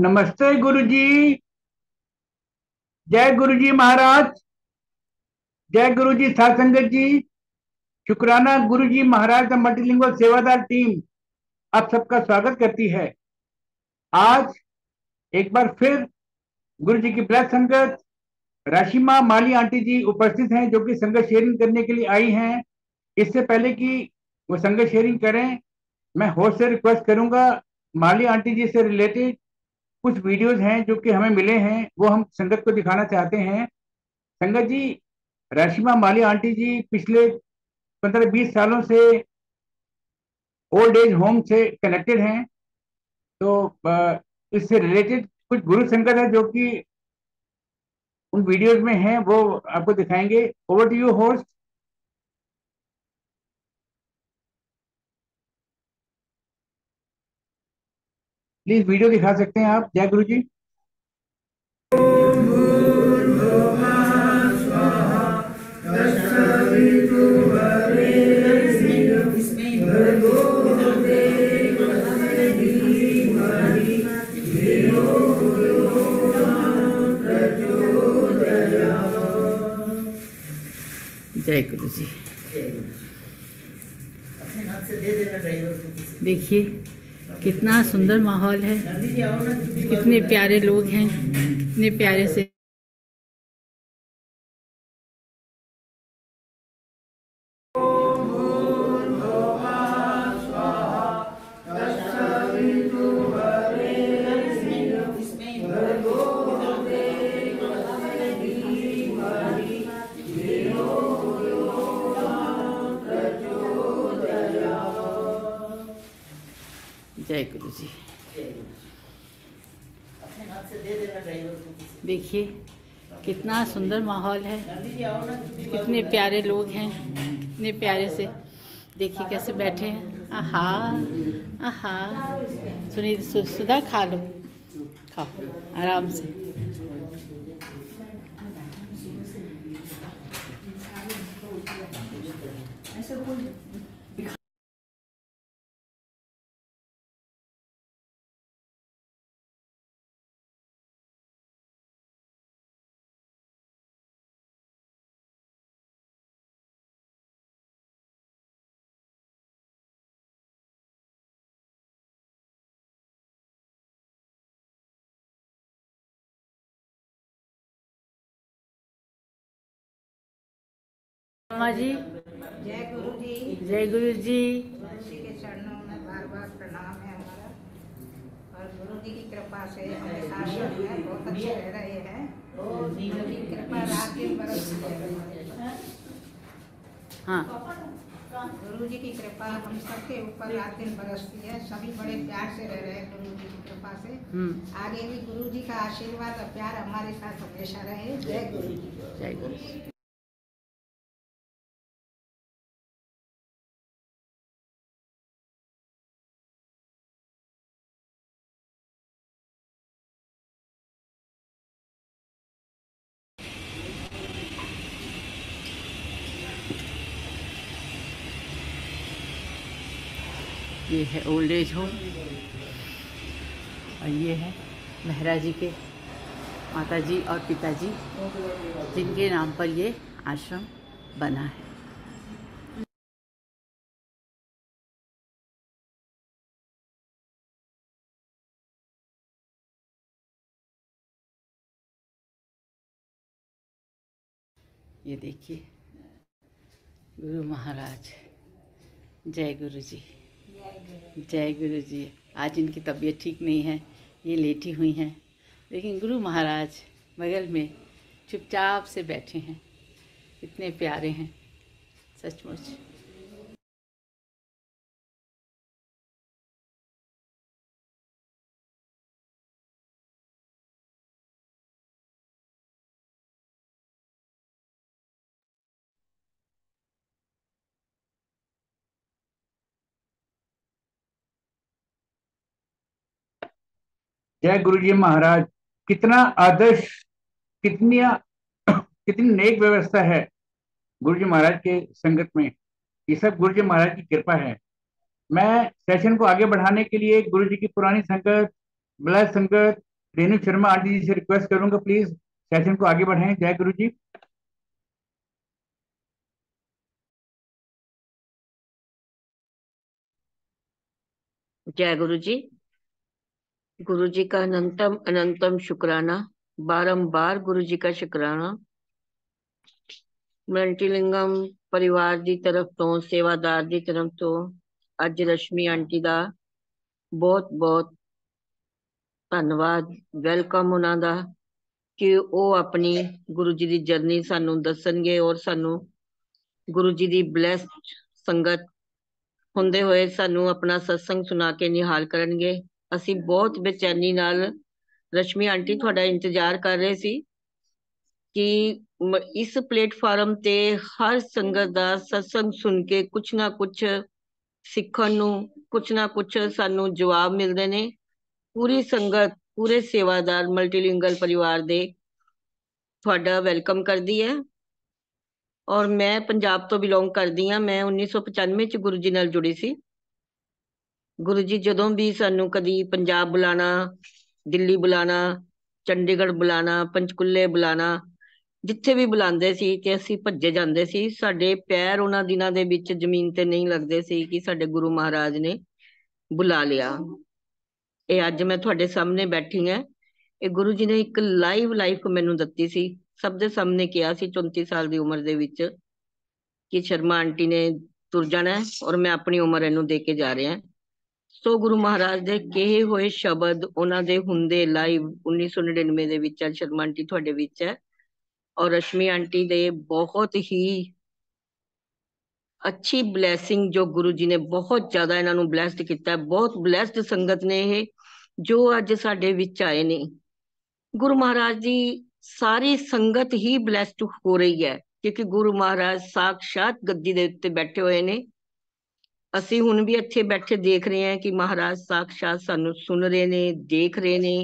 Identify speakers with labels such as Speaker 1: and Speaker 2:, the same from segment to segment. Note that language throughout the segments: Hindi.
Speaker 1: नमस्ते गुरु जी जय गुरु जी महाराज जय गुरु जी सासंग जी शुक्राना गुरु जी महाराज का मल्टीलिंगुअल सेवादार टीम आप सबका स्वागत करती है आज एक बार फिर गुरु जी की ब्लैक संगत राशिमा माली आंटी जी उपस्थित हैं जो कि संगत शेयरिंग करने के लिए आई हैं इससे पहले कि वो संगत शेयरिंग करें मैं होस्ट से रिक्वेस्ट करूंगा माली आंटी जी से रिलेटेड कुछ वीडियोस हैं जो कि हमें मिले हैं वो हम संगत को दिखाना चाहते हैं संगत जी रशिमा माली आंटी जी पिछले पंद्रह बीस सालों से ओल्ड एज होम से कनेक्टेड हैं तो इससे रिलेटेड कुछ गुरु संगत है जो कि उन वीडियोस में हैं वो आपको दिखाएंगे over to you host please video दिखा सकते हैं आप जय गुरु जी
Speaker 2: जय गुरु जी देखिए कितना सुंदर माहौल है कितने प्यारे लोग हैं कितने प्यारे से जय गुरु जी देखिए कितना सुंदर माहौल है कितने प्यारे लोग हैं कितने प्यारे से देखिए कैसे बैठे हैं आहा आहा सुनी सु, सुधा खा लो खाओ आराम से ऐसा शर्मा जी जय गुरु जी जय गुरु जी के चरणों में बार बार प्रणाम है हमारा और गुरु जी की कृपा से हमारे साथ बहुत अच्छे रह रहे हैं गुरु जी की कृपा रात दिन हाँ गुरु
Speaker 3: जी की कृपा हम सबके ऊपर रात दिन बरसती है सभी बड़े प्यार से रह रहे हैं गुरु जी की कृपा से हम्म।
Speaker 2: आगे भी गुरु जी का आशीर्वाद और प्यार हमारे साथ हमेशा रहे जय गुरु जी जय गुरु जी है ओल्ड एज होम और ये है मेहरा जी के माता जी और पिताजी जिनके नाम पर ये आश्रम बना है ये देखिए गुरु महाराज जय गुरु जी जय गुरु जी आज इनकी तबीयत ठीक नहीं है ये लेटी हुई हैं लेकिन गुरु महाराज बगल में चुपचाप से बैठे हैं इतने प्यारे हैं सचमुच
Speaker 1: जय गुरु जी महाराज कितना आदर्श कितनी कितनी नेक व्यवस्था है गुरु जी महाराज के संगत में ये सब गुरु जी महाराज की कृपा है मैं सेशन को आगे बढ़ाने के लिए गुरु जी की पुरानी संगत बला संगत रेणु शर्मा आंटी जी से रिक्वेस्ट करूंगा प्लीज सेशन को आगे बढ़ाएं जय गुरु जी
Speaker 2: जय गुरु जी
Speaker 3: गुरु जी का अनंतम अनंतम शुक्राना बारंबार गुरु जी का शुक्राना मंटीलिंगम परिवार की तरफ तो सेवादार की तरफ तो अज रश्मि आंटी का बहुत बहुत धन्यवाद वेलकम उन्हों कि वो अपनी गुरु जी की जर्नी सानू दसन गए और सानू गुरु जी की ब्लैस संगत होंगे हुए सानू अपना सत्संग सुना के निहाल करे ਅਸੀਂ ਬਹੁਤ ਬੇਚੈਨੀ ਨਾਲ ਰਸ਼ਮੀ ਆਂਟੀ ਤੁਹਾਡਾ ਇੰਤਜ਼ਾਰ ਕਰ ਰਹੇ ਸੀ ਕਿ ਇਸ ਪਲੇਟਫਾਰਮ ਤੇ ਹਰ ਸੰਗਤ ਦਾ ਸਤਸੰਗ ਸੁਣ ਕੇ ਕੁਛ ਨਾ ਕੁਛ ਸਿੱਖਣ ਨੂੰ ਕੁਛ ਨਾ ਕੁਛ ਸਾਨੂੰ ਜਵਾਬ ਮਿਲਦੇ ਨੇ ਪੂਰੀ ਸੰਗਤ ਪੂਰੇ ਸੇਵਾਦਾਰ ਮਲਟੀਲਿੰਗਲ ਪਰਿਵਾਰ ਦੇ ਤੁਹਾਡਾ ਵੈਲਕਮ ਕਰਦੀ ਹੈ ਔਰ ਮੈਂ ਪੰਜਾਬ ਤੋਂ ਬਿਲੋਂਗ ਕਰਦੀ ਹਾਂ ਮੈਂ 1995 ਚ ਗੁਰੂ ਜੀ ਨਾਲ ਜੁੜੀ ਸੀ ਗੁਰੂ ਜੀ ਜਦੋਂ ਵੀ ਸਾਨੂੰ ਕਦੀ ਪੰਜਾਬ ਬੁਲਾਣਾ ਦਿੱਲੀ ਬੁਲਾਣਾ ਚੰਡੀਗੜ੍ਹ ਬੁਲਾਣਾ ਪੰਚਕੁੱਲੇ ਬੁਲਾਣਾ ਜਿੱਥੇ ਵੀ ਬੁਲਾਉਂਦੇ ਸੀ ਤੇ ਅਸੀਂ ਭੱਜੇ ਜਾਂਦੇ ਸੀ ਸਾਡੇ ਪੈਰ ਉਹਨਾਂ ਦਿਨਾਂ ਦੇ ਵਿੱਚ ਜ਼ਮੀਨ ਤੇ ਨਹੀਂ ਲੱਗਦੇ ਸੀ ਕਿ ਸਾਡੇ ਗੁਰੂ ਮਹਾਰਾਜ ਨੇ ਬੁਲਾ ਲਿਆ ਇਹ ਅੱਜ ਮੈਂ ਤੁਹਾਡੇ ਸਾਹਮਣੇ ਬੈਠੀ ਹਾਂ ਇਹ ਗੁਰੂ ਜੀ ਨੇ ਇੱਕ ਲਾਈਵ ਲਾਈਫ ਮੈਨੂੰ ਦਿੱਤੀ ਸੀ ਸਭ ਦੇ ਸਾਹਮਣੇ ਕਿਹਾ ਸੀ 34 ਸਾਲ ਦੀ ਉਮਰ ਦੇ ਵਿੱਚ ਕਿ ਸ਼ਰਮਾ ਆਂਟੀ ਨੇ ਤੁਰ ਜਾਣਾ ਔਰ ਮੈਂ ਆਪਣੀ ਉਮਰ ਇਹਨੂੰ ਦੇ ਕੇ ਜਾ ਰਿਹਾ ਹਾਂ ਸੋ ਗੁਰੂ ਮਹਾਰਾਜ ਦੇ ਕਹੇ ਹੋਏ ਸ਼ਬਦ ਉਹਨਾਂ ਦੇ ਹੁੰਦੇ ਲਾਈਵ 1999 ਦੇ ਵਿੱਚ ਅਲ ਸ਼ਰਮਾ ਆਂਟੀ ਤੁਹਾਡੇ ਵਿੱਚ ਹੈ ਔਰ ਰਸ਼ਮੀ ਆਂਟੀ ਦੇ ਬਹੁਤ ਹੀ ਅੱਛੀ ਬਲੇਸਿੰਗ ਜੋ ਗੁਰੂ ਜੀ ਨੇ ਬਹੁਤ ਜ਼ਿਆਦਾ ਇਹਨਾਂ ਨੂੰ ਬਲੇਸਡ ਕੀਤਾ ਬਹੁਤ ਬਲੇਸਡ ਸੰਗਤ ਨੇ ਇਹ ਜੋ ਅੱਜ ਸਾਡੇ ਵਿੱਚ ਆਏ ਨੇ ਗੁਰੂ ਮਹਾਰਾਜ ਦੀ ਸਾਰੀ ਸੰਗਤ ਹੀ ਬਲੇਸਡ ਹੋ ਰਹੀ ਹੈ ਕਿਉਂਕਿ ਗੁਰੂ ਮਹਾਰਾਜ ਸਾਖਸ਼ਾਤ ਗੱਦੀ ਦੇ ਉੱਤੇ ਬੈਠੇ ਹੋਏ ਨੇ ਅਸੀਂ ਹੁਣ ਵੀ ਇੱਥੇ ਬੈਠੇ ਦੇਖ ਰਹੇ ਹਾਂ ਕਿ ਮਹਾਰਾਜ ਸਾਖਸ਼ਾਤ ਸਾਨੂੰ ਸੁਣ ਰਹੇ ਨੇ ਦੇਖ ਰਹੇ ਨੇ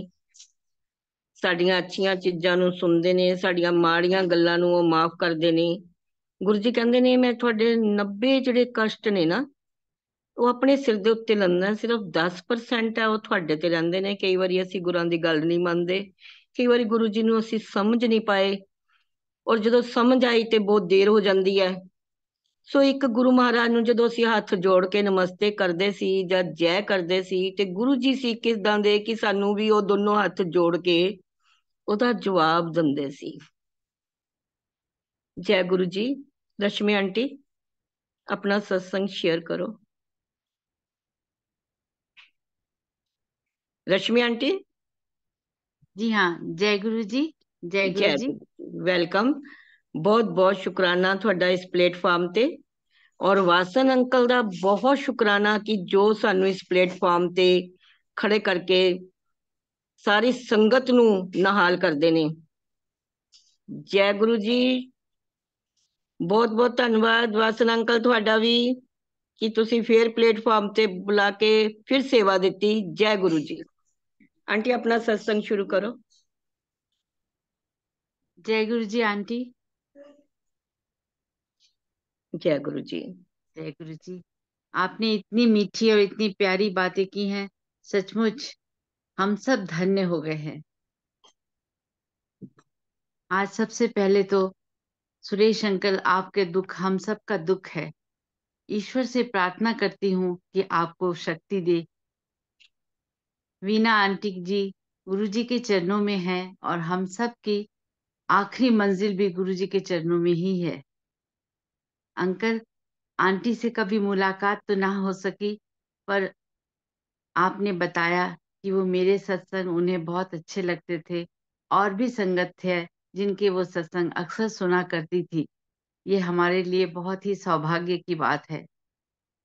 Speaker 3: ਸਾਡੀਆਂ ਅੱਛੀਆਂ ਚੀਜ਼ਾਂ ਨੂੰ ਸੁਣਦੇ ਨੇ ਸਾਡੀਆਂ ਮਾੜੀਆਂ ਗੱਲਾਂ ਨੂੰ ਉਹ ਮਾਫ ਕਰਦੇ ਨੇ ਗੁਰੂ ਜੀ ਕਹਿੰਦੇ ਨੇ ਮੈਂ ਤੁਹਾਡੇ 90 ਜਿਹੜੇ ਕਸ਼ਟ ਨੇ ਨਾ ਉਹ ਆਪਣੇ ਸਿਰ ਦੇ ਉੱਤੇ ਲੰਦਾ ਸਿਰਫ 10% ਹੈ ਉਹ ਤੁਹਾਡੇ ਤੇ ਰਹਿੰਦੇ ਨੇ ਕਈ ਵਾਰੀ ਅਸੀਂ ਗੁਰਾਂ ਦੀ ਗੱਲ ਨਹੀਂ ਮੰਨਦੇ ਕਈ ਵਾਰੀ ਗੁਰੂ ਜੀ ਨੂੰ ਅਸੀਂ ਸਮਝ ਨਹੀਂ ਪਾਏ ਔਰ ਜਦੋਂ ਸਮਝ ਆਈ ਤੇ ਬਹੁਤ ਦੇਰ ਹੋ ਜਾਂਦੀ ਹੈ ਸੋ ਇੱਕ ਗੁਰੂ ਮਹਾਰਾਜ ਨੂੰ ਜਦੋਂ ਅਸੀਂ ਹੱਥ ਜੋੜ ਕੇ ਨਮਸਤੇ ਕਰਦੇ ਸੀ ਜਾਂ ਜੈ ਕਰਦੇ ਸੀ ਤੇ ਗੁਰੂ ਜੀ ਸੀ ਕਿਦਾਂ ਦੇ ਕਿ ਸਾਨੂੰ ਵੀ ਉਹ ਦੋਨੋਂ ਹੱਥ ਜੋੜ ਕੇ ਉਹਦਾ ਜਵਾਬ ਦਿੰਦੇ ਸੀ ਜੈ ਗੁਰੂ ਜੀ ਰਸ਼ਮੀ ਆਂਟੀ ਆਪਣਾ ਸਤਸੰਗ ਸ਼ੇਅਰ
Speaker 2: ਕਰੋ रश्मि आंटी जी हाँ जय गुरु जी जय गुरु जी वेलकम
Speaker 3: ਬਹੁਤ ਬਹੁਤ ਸ਼ੁਕਰਾਨਾ ਤੁਹਾਡਾ ਇਸ ਪਲੇਟਫਾਰਮ ਤੇ ਔਰ ਵਾਸਨ ਅੰਕਲ ਦਾ ਬਹੁਤ ਸ਼ੁਕਰਾਨਾ ਕਿ ਜੋ ਸਾਨੂੰ ਇਸ ਪਲੇਟਫਾਰਮ ਤੇ ਖੜੇ ਕਰਕੇ ਸਾਰੀ ਸੰਗਤ ਨੂੰ ਨਹਾਲ ਕਰਦੇ ਨੇ ਜੈ ਗੁਰੂ ਜੀ ਬਹੁਤ ਬਹੁਤ ਧੰਨਵਾਦ ਵਾਸਨ ਅੰਕਲ ਤੁਹਾਡਾ ਵੀ ਕਿ ਤੁਸੀਂ ਫੇਰ ਪਲੇਟਫਾਰਮ ਤੇ ਬੁਲਾ ਕੇ ਫਿਰ ਸੇਵਾ ਦਿੱਤੀ ਜੈ ਗੁਰੂ ਜੀ
Speaker 2: ਆਂਟੀ ਆਪਣਾ ਸਤਸੰਗ ਸ਼ੁਰੂ ਕਰੋ जय गुरु जी आंटी जय गुरु जी जय गुरु जी आपने इतनी मीठी और इतनी प्यारी बातें की हैं सचमुच हम सब धन्य हो गए हैं आज सबसे पहले तो सुरेश अंकल आपके दुख हम सब का दुख है ईश्वर से प्रार्थना करती हूँ कि आपको शक्ति दे वीना आंटी जी गुरु जी के चरणों में है और हम सब की आखिरी मंजिल भी गुरु जी के चरणों में ही है अंकल आंटी से कभी मुलाकात तो ना हो सकी पर आपने बताया कि वो मेरे सत्संग उन्हें बहुत अच्छे लगते थे और भी संगत थे जिनके वो सत्संग अक्सर सुना करती थी ये हमारे लिए बहुत ही सौभाग्य की बात है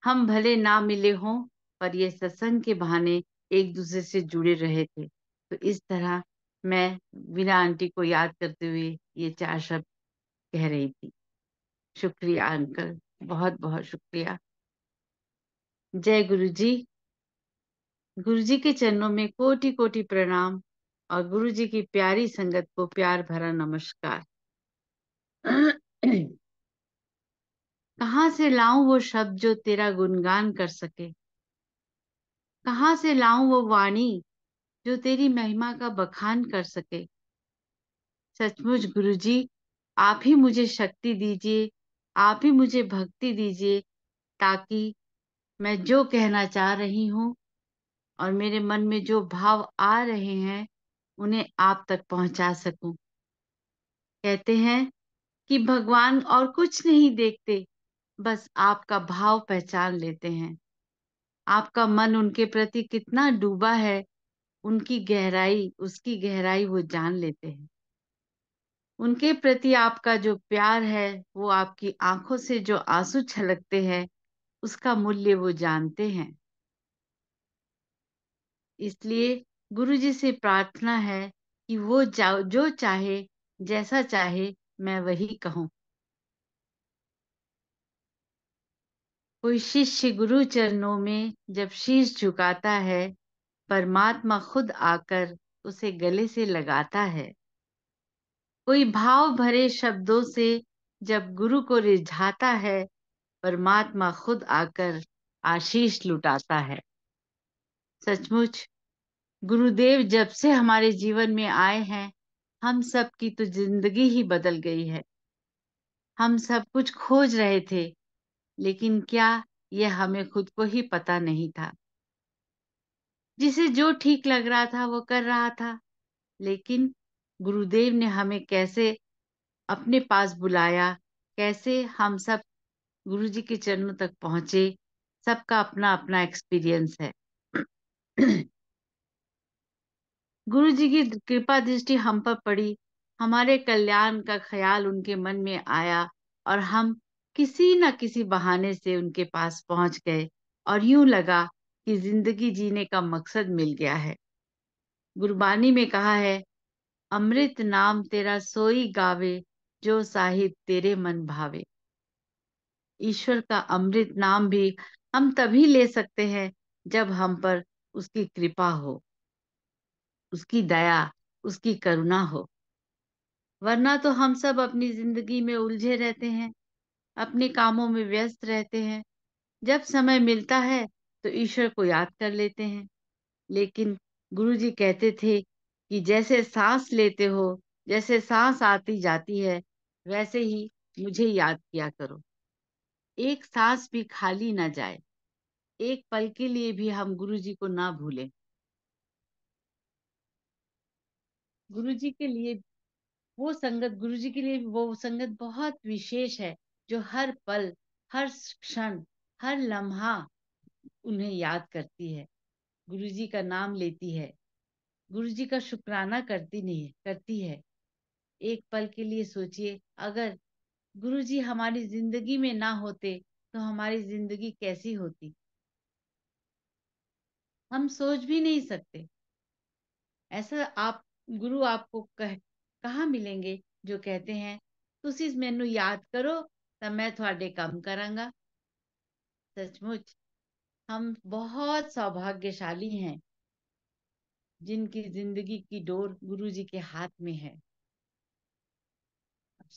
Speaker 2: हम भले ना मिले हों पर ये सत्संग के बहाने एक दूसरे से जुड़े रहे थे तो इस तरह मैं बिना आंटी को याद करते हुए ये चार शब्द कह रही थी शुक्रिया अंकल बहुत बहुत शुक्रिया जय गुरु जी गुरु जी के चरणों में कोटि कोटि प्रणाम और गुरु जी की प्यारी संगत को प्यार भरा नमस्कार कहाँ से लाऊं वो शब्द जो तेरा गुणगान कर सके कहाँ से लाऊं वो वाणी जो तेरी महिमा का बखान कर सके सचमुच गुरु जी आप ही मुझे शक्ति दीजिए आप ही मुझे भक्ति दीजिए ताकि मैं जो कहना चाह रही हूँ और मेरे मन में जो भाव आ रहे हैं उन्हें आप तक पहुंचा सकूं। कहते हैं कि भगवान और कुछ नहीं देखते बस आपका भाव पहचान लेते हैं आपका मन उनके प्रति कितना डूबा है उनकी गहराई उसकी गहराई वो जान लेते हैं उनके प्रति आपका जो प्यार है वो आपकी आंखों से जो आंसू छलकते हैं उसका मूल्य वो जानते हैं इसलिए गुरु जी से प्रार्थना है कि वो जो चाहे जैसा चाहे मैं वही कहूं कोई शिष्य गुरु चरणों में जब शीश झुकाता है परमात्मा खुद आकर उसे गले से लगाता है कोई भाव भरे शब्दों से जब गुरु को रिझाता है परमात्मा खुद आकर आशीष लुटाता है सचमुच गुरुदेव जब से हमारे जीवन में आए हैं हम सब की तो जिंदगी ही बदल गई है हम सब कुछ खोज रहे थे लेकिन क्या यह हमें खुद को ही पता नहीं था जिसे जो ठीक लग रहा था वो कर रहा था लेकिन गुरुदेव ने हमें कैसे अपने पास बुलाया कैसे हम सब गुरु जी के चरणों तक पहुंचे सबका अपना अपना एक्सपीरियंस है गुरु जी की कृपा दृष्टि हम पर पड़ी हमारे कल्याण का ख्याल उनके मन में आया और हम किसी न किसी बहाने से उनके पास पहुंच गए और यूं लगा कि जिंदगी जीने का मकसद मिल गया है गुरबानी में कहा है अमृत नाम तेरा सोई गावे जो साहिब तेरे मन भावे ईश्वर का अमृत नाम भी हम तभी ले सकते हैं जब हम पर उसकी कृपा हो उसकी दया उसकी करुणा हो वरना तो हम सब अपनी जिंदगी में उलझे रहते हैं अपने कामों में व्यस्त रहते हैं जब समय मिलता है तो ईश्वर को याद कर लेते हैं लेकिन गुरु जी कहते थे कि जैसे सांस लेते हो जैसे सांस आती जाती है वैसे ही मुझे याद किया करो एक सांस भी खाली ना जाए एक पल के लिए भी हम गुरु जी को ना भूलें गुरु जी के लिए वो संगत गुरु जी के लिए वो संगत बहुत विशेष है जो हर पल हर क्षण हर लम्हा उन्हें याद करती है गुरु जी का नाम लेती है गुरु जी का शुक्राना करती नहीं करती है एक पल के लिए सोचिए अगर गुरु जी हमारी जिंदगी में ना होते तो हमारी जिंदगी कैसी होती हम सोच भी नहीं सकते ऐसा आप गुरु आपको कह कहा मिलेंगे जो कहते हैं ਤੁਸੀਂ मेनु याद करो तो मैं थोड़े काम करांगा सचमुच हम बहुत सौभाग्यशाली हैं जिनकी जिंदगी की डोर गुरु जी के हाथ में है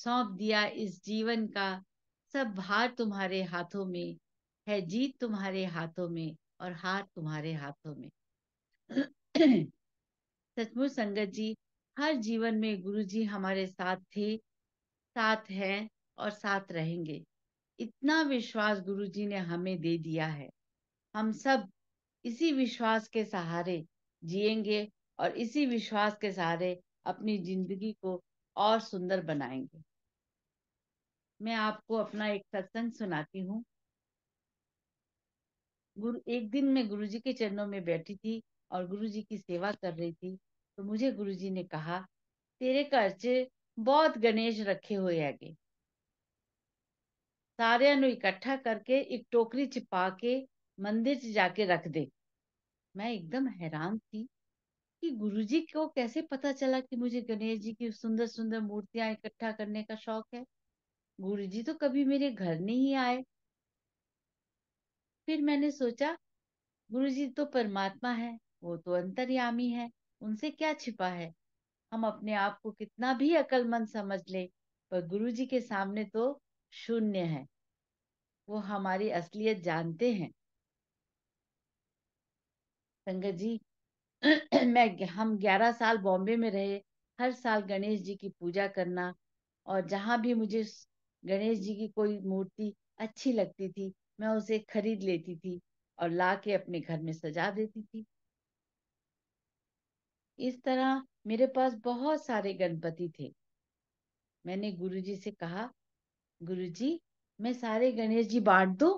Speaker 2: सौंप दिया इस जीवन का सब भार तुम्हारे हाथों में है जीत तुम्हारे हाथों में और हार तुम्हारे हाथों में सचमुच संगत जी हर जीवन में गुरु जी हमारे साथ थे साथ हैं और साथ रहेंगे इतना विश्वास गुरु जी ने हमें दे दिया है हम सब इसी विश्वास के सहारे जिएंगे और इसी विश्वास के सहारे अपनी जिंदगी को और सुंदर बनाएंगे मैं आपको अपना एक सत्संग सुनाती हूँ गुरु एक दिन मैं गुरुजी के चरणों में बैठी थी और गुरुजी की सेवा कर रही थी तो मुझे गुरुजी ने कहा तेरे घर च बहुत गणेश रखे हुए है गे ਨੂੰ इकट्ठा करके एक टोकरी ਚ के मंदिर च जाके रख दे मैं एकदम हैरान थी कि गुरुजी को कैसे पता चला कि मुझे गणेश जी की सुंदर सुंदर मूर्तियां इकट्ठा करने का शौक है गुरुजी तो कभी मेरे घर नहीं आए फिर मैंने सोचा गुरुजी तो परमात्मा है वो तो अंतर्यामी है उनसे क्या छिपा है हम अपने आप को कितना भी अकलमंद समझ ले पर गुरुजी के सामने तो शून्य है वो हमारी असलियत जानते हैं संगत जी मैं हम ग्यारह साल बॉम्बे में रहे हर साल गणेश जी की पूजा करना और जहाँ भी मुझे गणेश जी की कोई मूर्ति अच्छी लगती थी मैं उसे खरीद लेती थी और ला के अपने घर में सजा देती थी इस तरह मेरे पास बहुत सारे गणपति थे मैंने गुरुजी से कहा गुरुजी मैं सारे गणेश जी बांट दो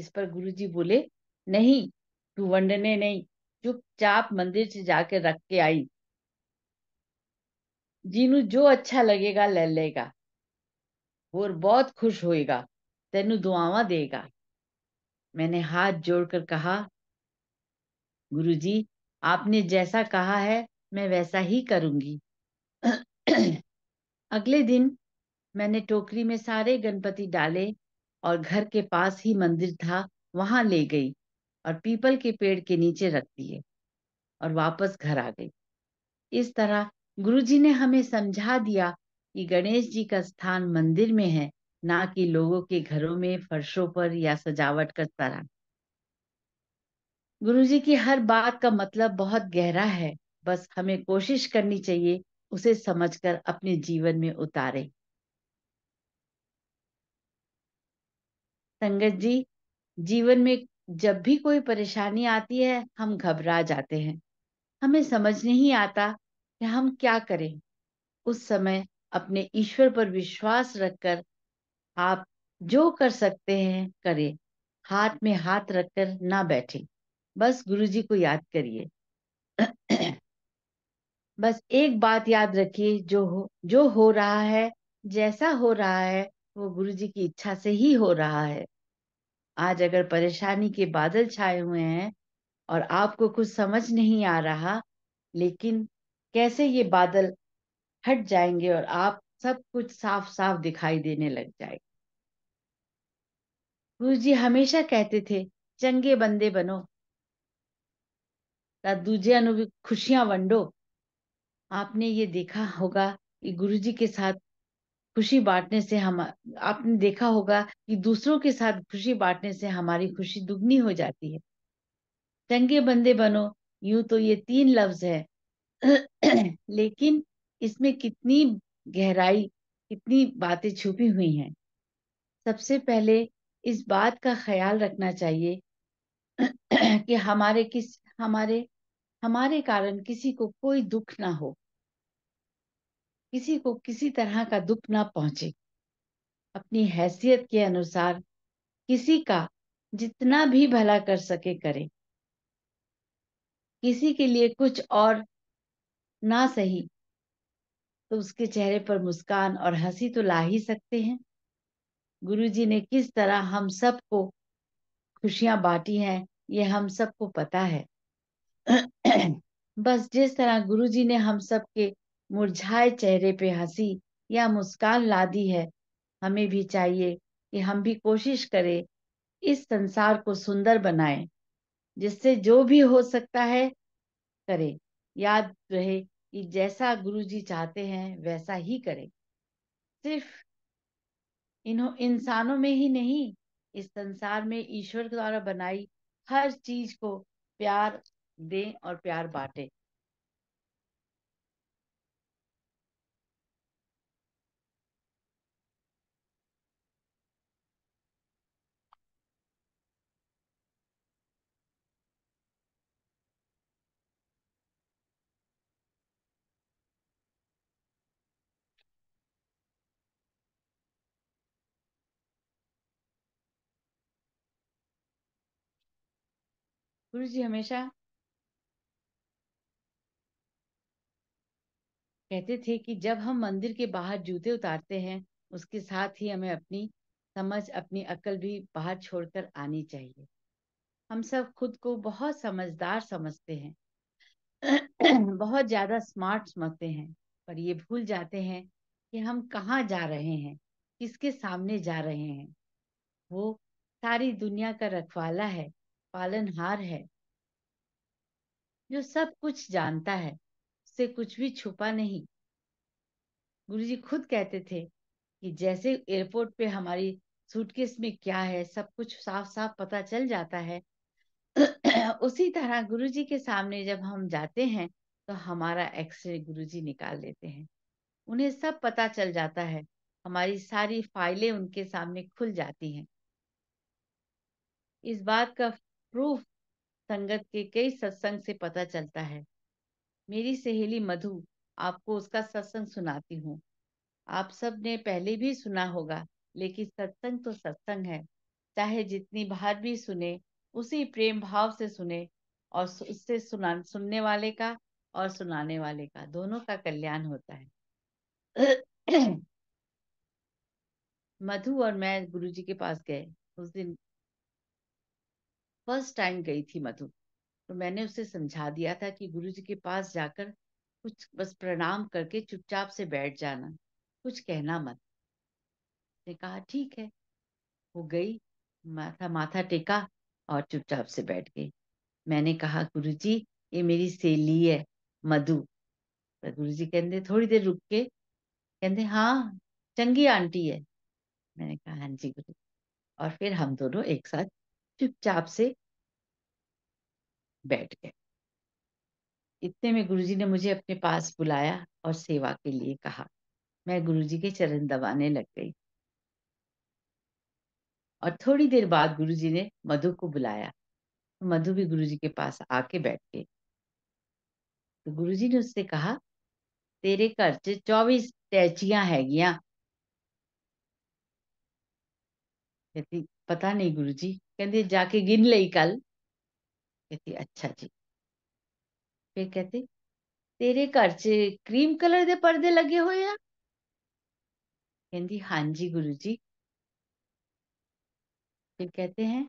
Speaker 2: इस पर गुरुजी बोले नहीं वंडने नहीं चुपचाप मंदिर से जाके रख के आई जीनू जो अच्छा लगेगा ले लेगा और बहुत खुश होएगा तेनु दुआवा देगा मैंने हाथ जोड़कर कहा गुरुजी आपने जैसा कहा है मैं वैसा ही करूंगी अगले दिन मैंने टोकरी में सारे गणपति डाले और घर के पास ही मंदिर था वहां ले गई और पीपल के पेड़ के नीचे रख दिए और वापस घर आ गई इस तरह गुरुजी ने हमें समझा दिया कि गणेश जी का स्थान मंदिर में है ना कि लोगों के घरों में फर्शों पर या सजावट का तरह जी की हर बात का मतलब बहुत गहरा है बस हमें कोशिश करनी चाहिए उसे समझकर अपने जीवन में उतारे संगत जी जीवन में जब भी कोई परेशानी आती है हम घबरा जाते हैं हमें समझ नहीं आता कि हम क्या करें उस समय अपने ईश्वर पर विश्वास रखकर आप जो कर सकते हैं करें हाथ में हाथ रखकर ना बैठे बस गुरु जी को याद करिए बस एक बात याद रखिए जो हो जो हो रहा है जैसा हो रहा है वो गुरु जी की इच्छा से ही हो रहा है आज अगर परेशानी के बादल छाए हुए हैं और आपको कुछ समझ नहीं आ रहा लेकिन कैसे ये बादल हट जाएंगे और आप सब कुछ साफ साफ दिखाई देने लग जाए गुरु जी हमेशा कहते थे चंगे बंदे बनो दूजे अनु खुशियां वंडो आपने ये देखा होगा कि गुरु जी के साथ खुशी बांटने से हम आपने देखा होगा कि दूसरों के साथ खुशी बांटने से हमारी खुशी दुगनी हो जाती है चंगे बंदे बनो यूं तो ये तीन लफ्ज है लेकिन इसमें कितनी गहराई कितनी बातें छुपी हुई हैं सबसे पहले इस बात का ख्याल रखना चाहिए कि हमारे किस हमारे हमारे कारण किसी को कोई दुख ना हो किसी को किसी तरह का दुख ना पहुंचे अपनी हैसियत के अनुसार किसी का जितना भी भला कर सके करें किसी के लिए कुछ और ना सही तो उसके चेहरे पर मुस्कान और हंसी तो ला ही सकते हैं गुरुजी ने किस तरह हम सबको खुशियां बांटी हैं ये हम सबको पता है बस जिस तरह गुरुजी ने हम सबके मुरझाए चेहरे पे हंसी या मुस्कान ला दी है हमें भी चाहिए कि हम भी कोशिश करें इस संसार को सुंदर बनाए जिससे जो भी हो सकता है करें याद रहे कि जैसा गुरु जी चाहते हैं वैसा ही करें सिर्फ इन्हों इंसानों में ही नहीं इस संसार में ईश्वर द्वारा बनाई हर चीज को प्यार दें और प्यार बांटें गुरु जी हमेशा कहते थे कि जब हम मंदिर के बाहर जूते उतारते हैं उसके साथ ही हमें अपनी समझ अपनी अकल भी बाहर छोड़कर आनी चाहिए हम सब खुद को बहुत समझदार समझते हैं बहुत ज्यादा स्मार्ट समझते हैं पर ये भूल जाते हैं कि हम कहाँ जा रहे हैं किसके सामने जा रहे हैं वो सारी दुनिया का रखवाला है पालनहार है जो सब कुछ जानता है उससे कुछ भी छुपा नहीं गुरु जी खुद कहते थे कि जैसे एयरपोर्ट पे हमारी सूटकेस में क्या है सब कुछ साफ साफ पता चल जाता है उसी तरह गुरु जी के सामने जब हम जाते हैं तो हमारा एक्सरे गुरु जी निकाल लेते हैं उन्हें सब पता चल जाता है हमारी सारी फाइलें उनके सामने खुल जाती हैं इस बात का प्रूफ संगत के कई सत्संग से पता चलता है मेरी सहेली मधु आपको उसका सत्संग सुनाती हूँ आप सब ने पहले भी सुना होगा लेकिन सत्संग तो सत्संग है चाहे जितनी बार भी सुने उसी प्रेम भाव से सुने और उससे सुना सुनने वाले का और सुनाने वाले का दोनों का कल्याण होता है मधु और मैं गुरुजी के पास गए उस दिन फर्स्ट टाइम गई थी मधु तो मैंने उसे समझा दिया था कि गुरु जी के पास जाकर कुछ बस प्रणाम करके चुपचाप से बैठ जाना कुछ कहना मत ने कहा ठीक है वो गई माथा माथा टेका और चुपचाप से बैठ गई मैंने कहा गुरु जी ये मेरी सहेली है मधु तो गुरु जी कहते थोड़ी देर रुक के कहते हाँ चंगी आंटी है मैंने कहा हाँ जी गुरु और फिर हम दोनों एक साथ चुपचाप से बैठ गए इतने में गुरुजी ने मुझे अपने पास बुलाया और सेवा के लिए कहा मैं गुरुजी के चरण दबाने लग गई और थोड़ी देर बाद गुरुजी ने मधु को बुलाया तो मधु भी गुरुजी के पास आके बैठ गए तो गुरुजी ने उससे कहा तेरे घर च चौबीस टैचियां है पता नहीं गुरुजी कहते जाके गिन ली कल कहती अच्छा जी फिर कहती तेरे घर च क्रीम कलर पर्दे लगे हुए हैं कहती हां जी गुरु जी फिर कहते हैं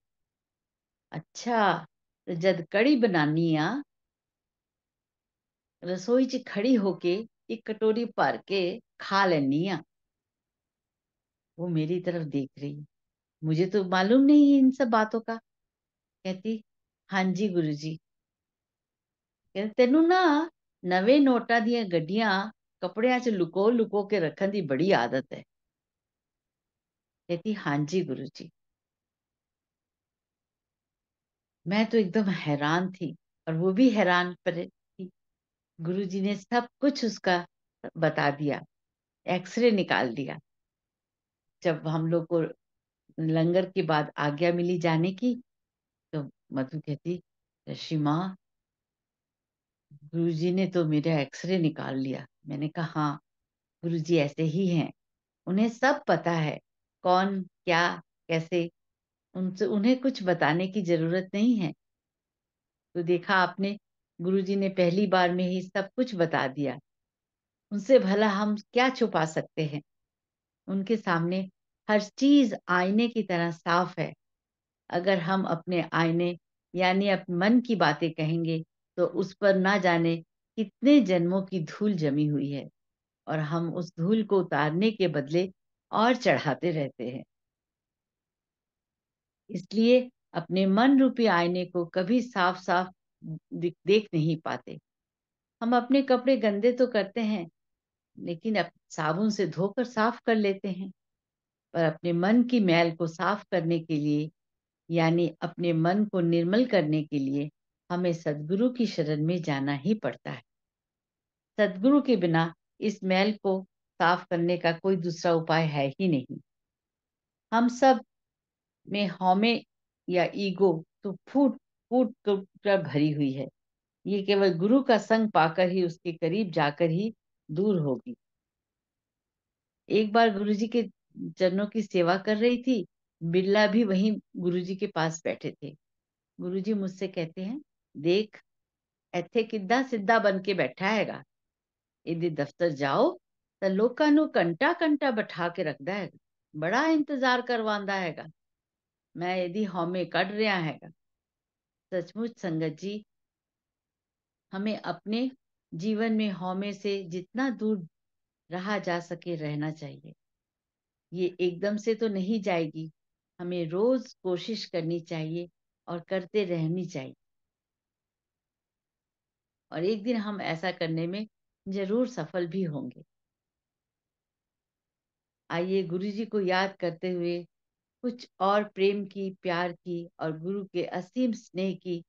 Speaker 2: अच्छा तो जद कड़ी बनानी आ रसोई च खड़ी होके एक कटोरी भर के खा लेनी आ वो मेरी तरफ देख रही मुझे तो मालूम नहीं इन सब बातों का कहती ਹਾਂਜੀ हाँ जी गुरु जी ਤੈਨੂੰ ना नवे नोटा ਦੀਆਂ ਗੱਡੀਆਂ ਕੱਪੜਿਆਂ 'ਚ ਲੁਕੋ ਲੁਕੋ ਕੇ ਰੱਖਣ ਦੀ ਬੜੀ ਆਦਤ ਹੈ कहती हाँ जी गुरु जी मैं तो एकदम हैरान थी और वो भी हैरान पर थी गुरु जी ने सब कुछ उसका बता दिया एक्सरे निकाल दिया जब हम लोग को लंगर के बाद आज्ञा मिली जाने की मधु तो कहती ऋषि माँ गुरु जी ने तो मेरा एक्सरे निकाल लिया मैंने कहा हाँ गुरु जी ऐसे ही हैं उन्हें सब पता है कौन क्या कैसे उनसे उन्हें कुछ बताने की जरूरत नहीं है तो देखा आपने गुरुजी ने पहली बार में ही सब कुछ बता दिया उनसे भला हम क्या छुपा सकते हैं उनके सामने हर चीज आईने की तरह साफ है अगर हम अपने आईने यानी अपने मन की बातें कहेंगे तो उस पर ना जाने कितने जन्मों की धूल जमी हुई है और हम उस धूल को उतारने के बदले और चढ़ाते रहते हैं इसलिए अपने मन रूपी आईने को कभी साफ साफ देख नहीं पाते हम अपने कपड़े गंदे तो करते हैं लेकिन अब साबुन से धोकर साफ कर लेते हैं पर अपने मन की मैल को साफ करने के लिए यानी अपने मन को निर्मल करने के लिए हमें सदगुरु की शरण में जाना ही पड़ता है सदगुरु के बिना इस मैल को साफ करने का कोई दूसरा उपाय है ही नहीं हम सब में हौमे या ईगो तो फूट फूट कर तो भरी हुई है ये केवल गुरु का संग पाकर ही उसके करीब जाकर ही दूर होगी एक बार गुरुजी के चरणों की सेवा कर रही थी बिरला भी वहीं गुरुजी के पास बैठे थे गुरुजी मुझसे कहते हैं देख ਇੱਥੇ किद्दा सिद्धा बन के बैठा हैगा यदि दफ्तर जाओ तो ਲੋਕਾਂ ਨੂੰ ਘੰਟਾ ਘੰਟਾ ਬਿਠਾ ਕੇ ਰੱਖਦਾ ਹੈ ਬੜਾ ਇੰਤਜ਼ਾਰ ਕਰਵਾਉਂਦਾ ਹੈਗਾ ਮੈਂ ਇਹਦੀ ਹਉਮੈ ਕੱਢ ਰਿਹਾ सचमुच संगत जी हमें अपने जीवन में हौमे से जितना दूर रहा जा सके रहना चाहिए ये एकदम से तो नहीं जाएगी हमें रोज कोशिश करनी चाहिए और करते रहनी चाहिए और एक दिन हम ऐसा करने में जरूर सफल भी होंगे आइए गुरु जी को याद करते हुए कुछ और प्रेम की प्यार की और गुरु के असीम स्नेह की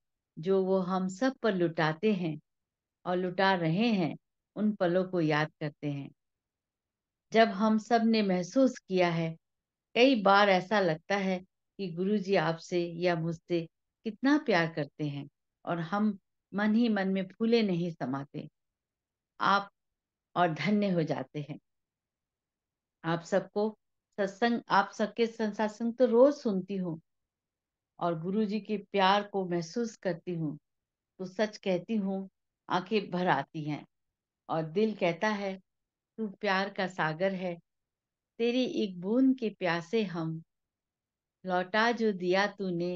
Speaker 2: जो वो हम सब पर लुटाते हैं और लुटा रहे हैं उन पलों को याद करते हैं जब हम सब ने महसूस किया है कई बार ऐसा लगता है कि गुरु जी आपसे या मुझसे कितना प्यार करते हैं और हम मन ही मन में फूले नहीं समाते आप और धन्य हो जाते हैं आप सबको सत्संग आप सबके सत्संग तो रोज सुनती हूँ और गुरु जी के प्यार को महसूस करती हूँ तो सच कहती हूँ आंखें भर आती हैं और दिल कहता है तू प्यार का सागर है तेरी एक बूंद के प्यासे हम लौटा जो दिया तूने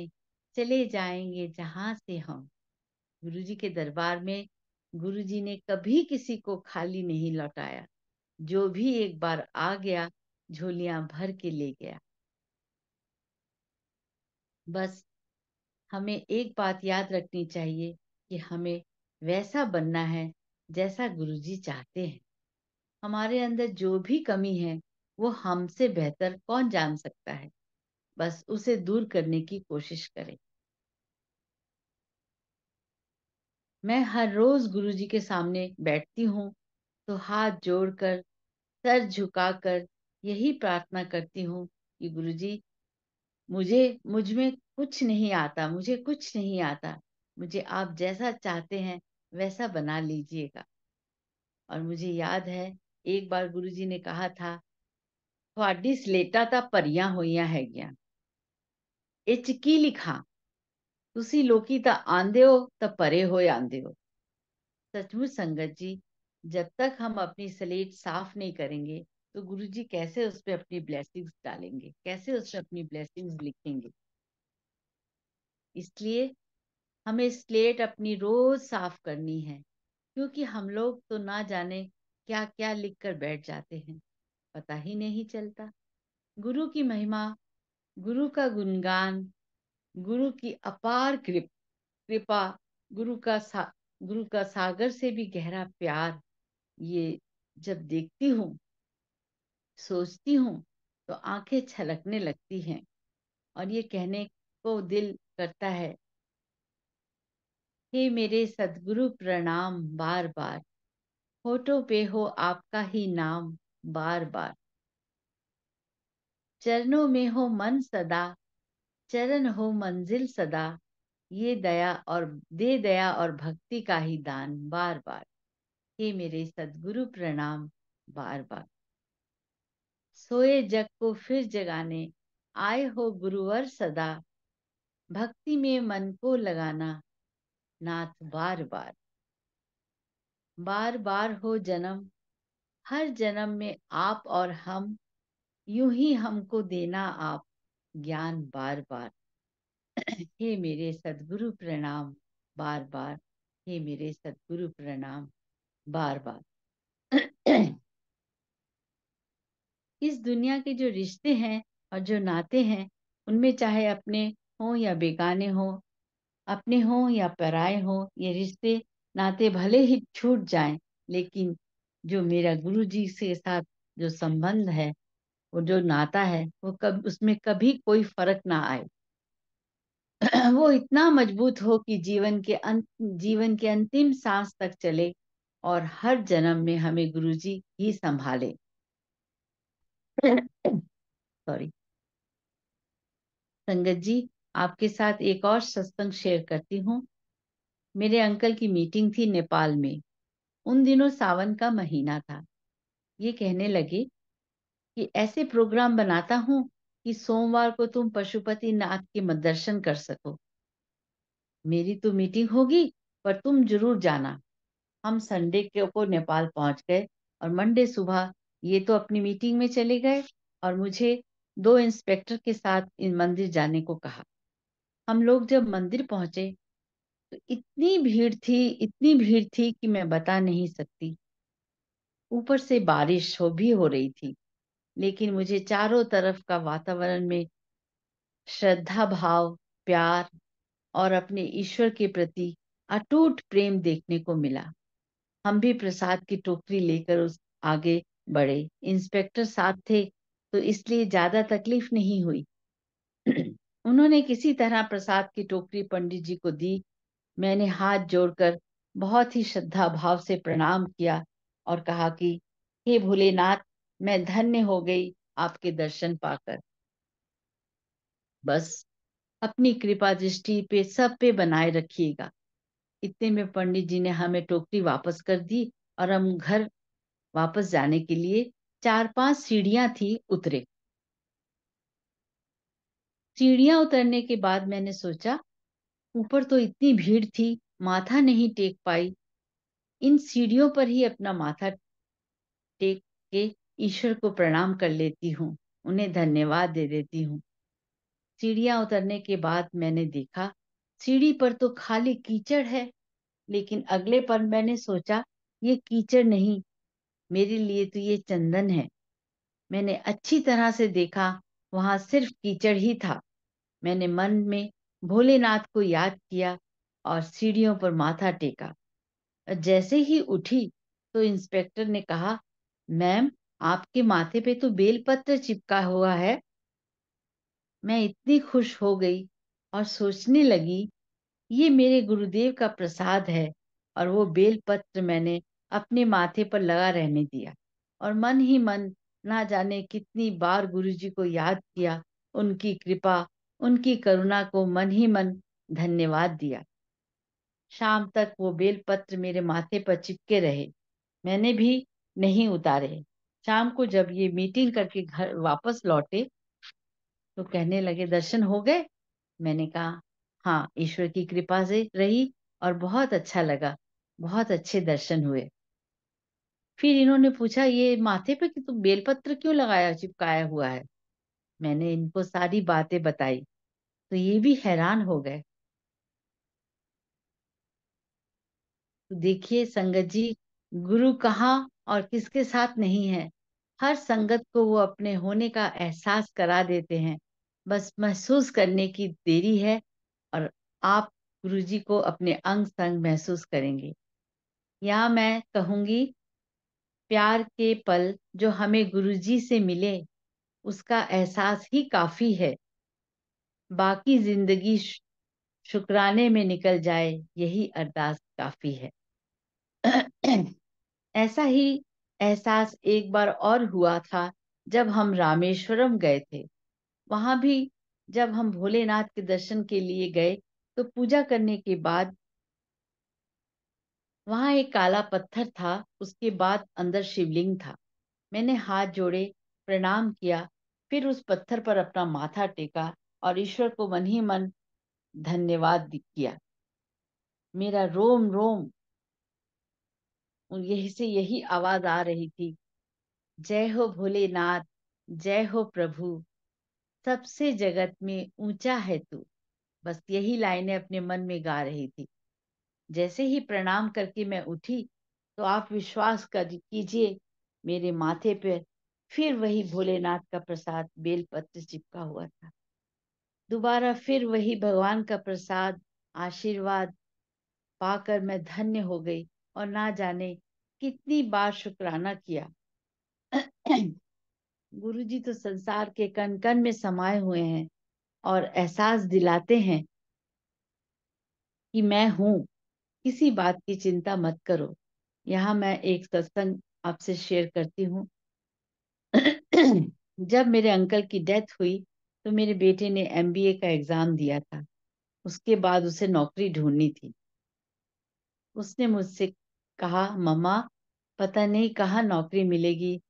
Speaker 2: चले जाएंगे जहां से हम गुरु जी के दरबार में गुरु जी ने कभी किसी को खाली नहीं लौटाया जो भी एक बार आ गया झोलियां भर के ले गया बस हमें एक बात याद रखनी चाहिए कि हमें वैसा बनना है जैसा गुरुजी चाहते हैं हमारे अंदर जो भी कमी है वो हमसे बेहतर कौन जान सकता है बस उसे दूर करने की कोशिश करें मैं हर रोज गुरुजी के सामने बैठती हूँ तो हाथ जोड़कर सर झुकाकर यही प्रार्थना करती हूँ कि गुरुजी मुझे मुझ में कुछ नहीं आता मुझे कुछ नहीं आता मुझे आप जैसा चाहते हैं वैसा बना लीजिएगा और मुझे याद है एक बार गुरुजी ने कहा था ਤੁਹਾਡੀ ਸਲੇਟਾਂ ਤਾਂ ਭਰੀਆਂ ਹੋਈਆਂ ਹੈਗੀਆਂ ਇਹ ਚ ਕੀ ਲਿਖਾਂ ਤੁਸੀਂ ਲੋਕੀ ਤਾਂ ਆਂਦੇ ਹੋ ਤਾਂ ਭਰੇ ਹੋਏ ਆਂਦੇ हो सचमुच संगत जी जब तक हम अपनी स्लेट साफ नहीं करेंगे तो गुरु जी कैसे उस पर अपनी ब्लेसिंग्स डालेंगे कैसे उस पर अपनी ब्लेसिंग्स लिखेंगे इसलिए हमें स्लेट अपनी रोज साफ करनी है क्योंकि हम लोग तो ना जाने क्या क्या लिख कर बैठ जाते हैं पता ही नहीं चलता गुरु की महिमा गुरु का गुणगान गुरु की अपार कृप कृपा गुरु का सा, गुरु का सागर से भी गहरा प्यार ये जब देखती हूँ सोचती हूँ तो आंखें छलकने लगती हैं और ये कहने को दिल करता है हे मेरे सदगुरु प्रणाम बार बार होठों पे हो आपका ही नाम बार बार चरणों में हो मन सदा चरण हो मंजिल सदा ये दया और दे दया और भक्ति का ही दान बार बार हे मेरे सदगुरु प्रणाम बार बार सोए जग को फिर जगाने आए हो गुरुवर सदा भक्ति में मन को लगाना नाथ बार बार बार बार हो जन्म हर जन्म में आप और हम यूं ही हमको देना आप ज्ञान बार बार हे मेरे सदगुरु प्रणाम बार बार हे मेरे सदगुरु प्रणाम बार बार इस दुनिया के जो रिश्ते हैं और जो नाते हैं उनमें चाहे अपने हों या बेगाने हों अपने हों या पराए हों ये रिश्ते नाते भले ही छूट जाएं लेकिन जो मेरा गुरु जी से साथ जो संबंध है और जो नाता है वो कब उसमें कभी कोई फर्क ना आए वो इतना मजबूत हो कि जीवन के अंत जीवन के अंतिम सांस तक चले और हर जन्म में हमें गुरु जी ही संभाले सॉरी संगत जी आपके साथ एक और सत्संग शेयर करती हूँ मेरे अंकल की मीटिंग थी नेपाल में उन दिनों सावन का महीना था ये कहने लगे कि ऐसे प्रोग्राम बनाता हूं कि सोमवार को तुम पशुपति नाथ के दर्शन कर सको मेरी तो मीटिंग होगी पर तुम जरूर जाना हम संडे के को नेपाल पहुंच गए और मंडे सुबह ये तो अपनी मीटिंग में चले गए और मुझे दो इंस्पेक्टर के साथ इन मंदिर जाने को कहा हम लोग जब मंदिर पहुंचे तो इतनी भीड़ थी इतनी भीड़ थी कि मैं बता नहीं सकती ऊपर से बारिश हो भी हो रही थी लेकिन मुझे चारों तरफ का वातावरण में श्रद्धा भाव प्यार और अपने ईश्वर के प्रति अटूट प्रेम देखने को मिला हम भी प्रसाद की टोकरी लेकर उस आगे बढ़े इंस्पेक्टर साथ थे तो इसलिए ज्यादा तकलीफ नहीं हुई उन्होंने किसी तरह प्रसाद की टोकरी पंडित जी को दी मैंने हाथ जोड़कर बहुत ही श्रद्धा भाव से प्रणाम किया और कहा कि हे भोलेनाथ मैं धन्य हो गई आपके दर्शन पाकर बस अपनी कृपा दृष्टि पे सब पे बनाए रखिएगा इतने में पंडित जी ने हमें टोकरी वापस कर दी और हम घर वापस जाने के लिए चार पांच सीढ़ियां थी उतरे सीढ़ियां उतरने के बाद मैंने सोचा ऊपर तो इतनी भीड़ थी माथा नहीं टेक पाई इन सीढ़ियों पर ही अपना माथा टेक के ईश्वर को प्रणाम कर लेती हूँ उन्हें धन्यवाद दे देती हूँ सीढ़ियां उतरने के बाद मैंने देखा सीढ़ी पर तो खाली कीचड़ है लेकिन अगले पर मैंने सोचा ये कीचड़ नहीं मेरे लिए तो ये चंदन है मैंने अच्छी तरह से देखा वहां सिर्फ कीचड़ ही था मैंने मन में भोलेनाथ को याद किया और सीढ़ियों पर माथा टेका जैसे ही उठी तो इंस्पेक्टर ने कहा मैम आपके माथे पे तो बेलपत्र चिपका हुआ है मैं इतनी खुश हो गई और सोचने लगी ये मेरे गुरुदेव का प्रसाद है और वो बेलपत्र मैंने अपने माथे पर लगा रहने दिया और मन ही मन ना जाने कितनी बार गुरुजी को याद किया उनकी कृपा उनकी करुणा को मन ही मन धन्यवाद दिया शाम तक वो बेलपत्र मेरे माथे पर चिपके रहे मैंने भी नहीं उतारे शाम को जब ये मीटिंग करके घर वापस लौटे तो कहने लगे दर्शन हो गए मैंने कहा हाँ ईश्वर की कृपा से रही और बहुत अच्छा लगा बहुत अच्छे दर्शन हुए फिर इन्होंने पूछा ये माथे पे कि तुम बेलपत्र क्यों लगाया चिपकाया हुआ है मैंने इनको सारी बातें बताई तो ये भी हैरान हो गए तो देखिए संगत जी गुरु कहाँ और किसके साथ नहीं है हर संगत को वो अपने होने का एहसास करा देते हैं बस महसूस करने की देरी है और आप गुरु जी को अपने अंग संग महसूस करेंगे या मैं कहूंगी प्यार के पल जो हमें गुरु जी से मिले उसका एहसास ही काफी है बाकी जिंदगी शुक्राने में निकल जाए यही अरदास काफी है ऐसा ही एहसास एक बार और हुआ था जब हम रामेश्वरम गए थे वहां भी जब हम भोलेनाथ के दर्शन के लिए गए तो पूजा करने के बाद वहां एक काला पत्थर था उसके बाद अंदर शिवलिंग था मैंने हाथ जोड़े प्रणाम किया फिर उस पत्थर पर अपना माथा टेका और ईश्वर को मन ही मन धन्यवाद किया मेरा रोम रोम यही से यही आवाज आ रही थी जय हो भोलेनाथ जय हो प्रभु सबसे जगत में ऊंचा है तू बस यही लाइनें अपने मन में गा रही थी जैसे ही प्रणाम करके मैं उठी तो आप विश्वास कर कीजिए मेरे माथे पर फिर वही भोलेनाथ का प्रसाद बेलपत्र चिपका हुआ था दोबारा फिर वही भगवान का प्रसाद आशीर्वाद पाकर मैं धन्य हो गई और ना जाने कितनी बार शुक्राना किया गुरुजी तो संसार के कन कन में समाये हुए हैं और एहसास दिलाते हैं कि मैं हूं किसी बात की चिंता मत करो यहाँ मैं एक सत्संग आपसे शेयर करती हूँ जब मेरे अंकल की डेथ हुई तो मेरे बेटे ने एमबीए का एग्ज़ाम दिया था उसके बाद उसे नौकरी ढूंढनी थी उसने मुझसे कहा मम्मा पता नहीं कहाँ नौकरी मिलेगी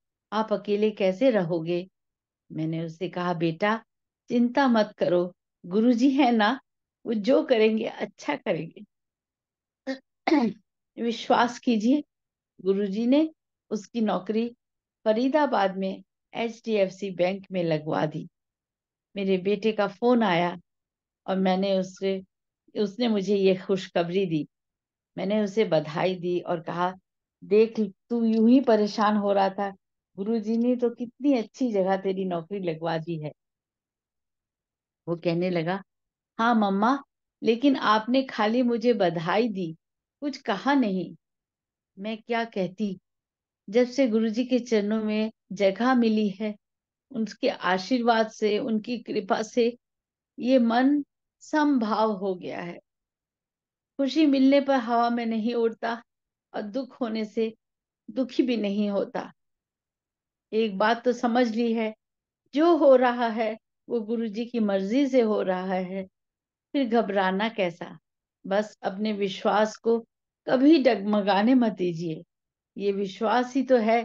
Speaker 2: आप अकेले कैसे रहोगे मैंने उससे कहा बेटा चिंता मत करो गुरुजी है ना वो जो करेंगे अच्छा करेंगे विश्वास कीजिए गुरुजी ने उसकी नौकरी फरीदाबाद में सी बैंक में लगवा दी मेरे बेटे का फोन आया और मैंने उससे उसने मुझे ये खुशखबरी दी मैंने उसे बधाई दी और कहा देख तू यूं ही परेशान हो रहा था गुरुजी ने तो कितनी अच्छी जगह तेरी नौकरी लगवा दी है वो कहने लगा हाँ मम्मा लेकिन आपने खाली मुझे बधाई दी कुछ कहा नहीं मैं क्या कहती जब से गुरु जी के चरणों में जगह मिली है उनके आशीर्वाद से उनकी कृपा से ये मन समभाव हो गया है खुशी मिलने पर हवा में नहीं उड़ता और दुख होने से दुखी भी नहीं होता एक बात तो समझ ली है जो हो रहा है वो गुरु जी की मर्जी से हो रहा है फिर घबराना कैसा बस अपने विश्वास को कभी डगमगाने मत दीजिए ये विश्वास ही तो है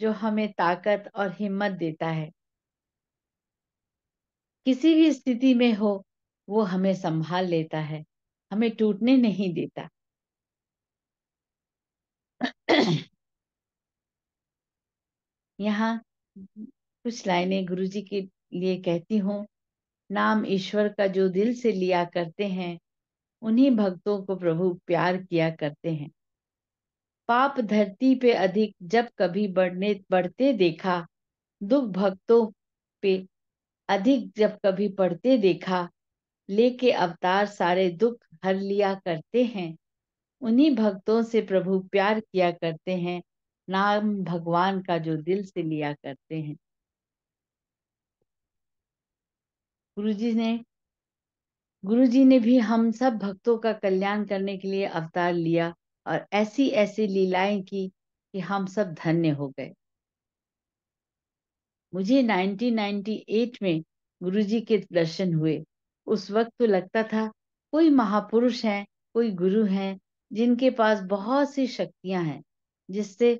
Speaker 2: जो हमें ताकत और हिम्मत देता है किसी भी स्थिति में हो वो हमें संभाल लेता है हमें टूटने नहीं देता यहाँ कुछ लाइनें गुरुजी के लिए कहती हूँ नाम ईश्वर का जो दिल से लिया करते हैं उन्हीं भक्तों को प्रभु प्यार किया करते हैं पाप धरती पे अधिक जब कभी बढ़ने बढ़ते देखा दुख भक्तों पे अधिक जब कभी पढ़ते देखा लेके अवतार सारे दुख हर लिया करते हैं उन्हीं भक्तों से प्रभु प्यार किया करते हैं नाम भगवान का जो दिल से लिया करते हैं गुरु जी ने गुरु जी ने भी हम सब भक्तों का कल्याण करने के लिए अवतार लिया और ऐसी ऐसी लीलाएं की कि हम सब धन्य हो गए मुझे 1998 में गुरुजी के दर्शन हुए उस वक्त तो लगता था कोई महापुरुष हैं कोई गुरु हैं जिनके पास बहुत सी शक्तियां हैं जिससे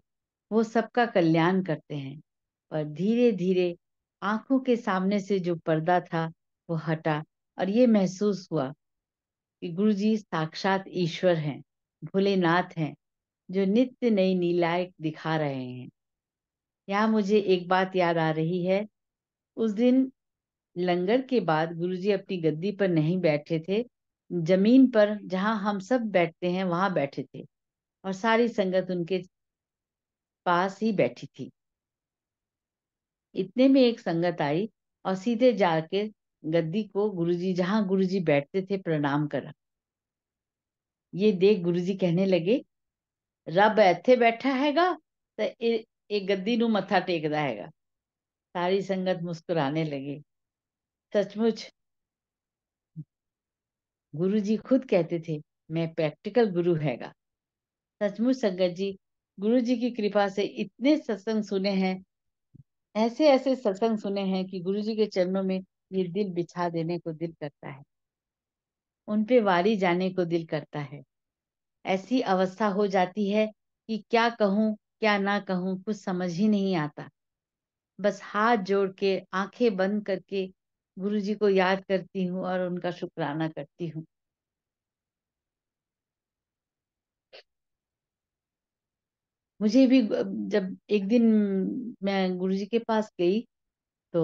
Speaker 2: वो सबका कल्याण करते हैं पर धीरे धीरे आंखों के सामने से जो पर्दा था वो हटा और ये महसूस हुआ कि गुरुजी साक्षात ईश्वर हैं भोलेनाथ हैं जो नित्य नई नीलायक दिखा रहे हैं यहाँ मुझे एक बात याद आ रही है उस दिन लंगर के बाद गुरुजी अपनी गद्दी पर नहीं बैठे थे जमीन पर जहाँ हम सब बैठते हैं वहां बैठे थे और सारी संगत उनके पास ही बैठी थी इतने में एक संगत आई और सीधे जाके गद्दी को गुरुजी जहाँ गुरुजी बैठते थे प्रणाम करा ये देख गुरु जी कहने लगे रब ਬੈਠਾ बैठा हैगा ਇਹ ਇਹ ਗੱਦੀ ਨੂੰ ਮੱਥਾ ਟੇਕਦਾ ਹੈਗਾ ਸਾਰੀ ਸੰਗਤ ਮੁਸਕਰਾਣੇ सचमुच गुरु जी खुद कहते थे मैं प्रैक्टिकल गुरु हैगा सचमुच संगत जी गुरु जी की कृपा से इतने सत्संग सुने हैं ऐसे ऐसे सत्संग सुने हैं कि गुरु जी के चरणों में ये दिल बिछा देने को दिल करता है उन पे वारी जाने को दिल करता है ऐसी अवस्था हो जाती है कि क्या कहूं क्या ना कहूं कुछ समझ ही नहीं आता बस हाथ जोड़ के आंखें बंद करके गुरु जी को याद करती हूँ और उनका शुक्राना करती हूँ मुझे भी जब एक दिन मैं गुरु जी के पास गई तो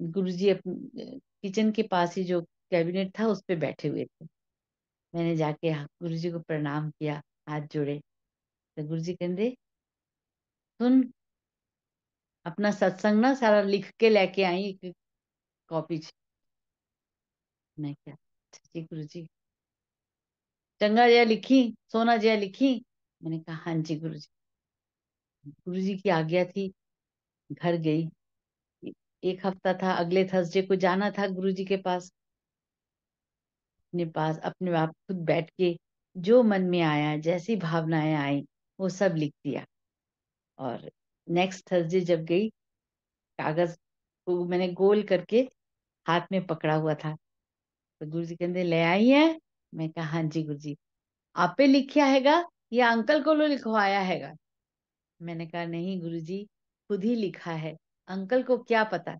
Speaker 2: गुरु जी किचन के पास ही जो कैबिनेट था उस पर बैठे हुए थे मैंने जाके हाँ, गुरु जी को प्रणाम किया हाथ जोड़े तो गुरु जी कहते सुन अपना सत्संग ना सारा लिख के लेके आई एक कॉपी मैं क्या जी गुरु जी चंगा जया लिखी सोना जया लिखी मैंने कहा हाँ जी गुरु जी गुरु जी की आज्ञा थी घर गई एक हफ्ता था अगले थर्सडे को जाना था गुरु जी के पास अपने पास अपने आप खुद बैठ के जो मन में आया जैसी भावनाएं आई वो सब लिख दिया और नेक्स्ट थर्सडे जब गई कागज को मैंने गोल करके हाथ में पकड़ा हुआ था तो गुरु जी कहते ले आई है मैं कहा हाँ जी गुरु जी आपे लिखा हैगा या अंकल को लो लिखवाया हैगा मैंने कहा नहीं गुरु जी खुद ही लिखा है अंकल को क्या पता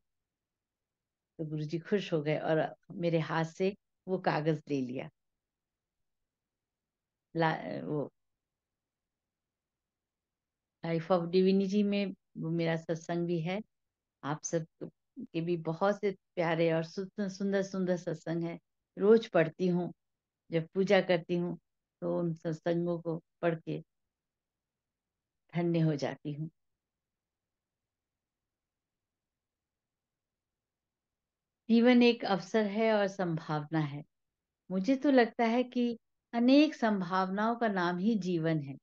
Speaker 2: तो गुरु जी खुश हो गए और मेरे हाथ से वो कागज ले लिया ला वो लाइफ ऑफ डिविनिटी में वो मेरा सत्संग भी है आप सब के भी बहुत से प्यारे और सुंदर सुंदर सत्संग है रोज पढ़ती हूँ जब पूजा करती हूँ तो उन सत्संगों को पढ़ के धन्य हो जाती हूँ जीवन एक अवसर है और संभावना है मुझे तो लगता है कि अनेक संभावनाओं का नाम ही जीवन है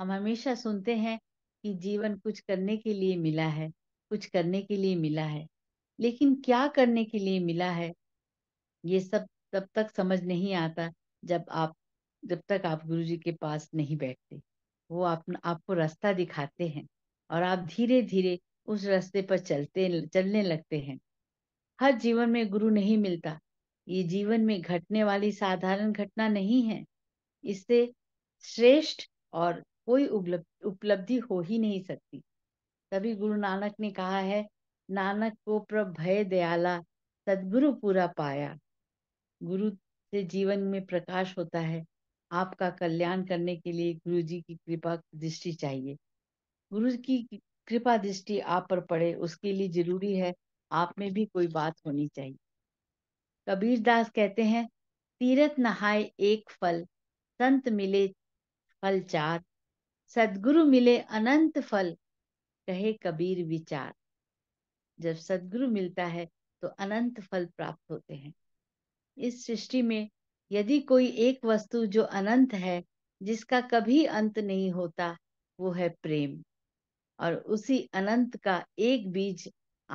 Speaker 2: हम हमेशा सुनते हैं कि जीवन कुछ करने के लिए मिला है कुछ करने के लिए मिला है लेकिन क्या करने के लिए मिला है ये सब तब तक समझ नहीं आता जब आप जब तक आप गुरु जी के पास नहीं बैठते वो आप, आपको रास्ता दिखाते हैं और आप धीरे धीरे उस रास्ते पर चलते चलने लगते हैं हर जीवन में गुरु नहीं मिलता ये जीवन में घटने वाली साधारण घटना नहीं है इससे श्रेष्ठ और कोई उपलब्धि हो ही नहीं सकती तभी गुरु नानक ने कहा है नानक को प्रभय दयाला सदगुरु पूरा पाया गुरु से जीवन में प्रकाश होता है आपका कल्याण करने के लिए गुरु जी की कृपा दृष्टि चाहिए गुरु की कृपा दृष्टि आप पर पड़े उसके लिए जरूरी है आप में भी कोई बात होनी चाहिए कबीर दास कहते हैं तीरथ नहाए एक फल संत मिले फल चार सदगुरु मिले अनंत फल कहे कबीर विचार जब सदगुरु मिलता है तो अनंत फल प्राप्त होते हैं इस सृष्टि में यदि कोई एक वस्तु जो अनंत है जिसका कभी अंत नहीं होता वो है प्रेम और उसी अनंत का एक बीज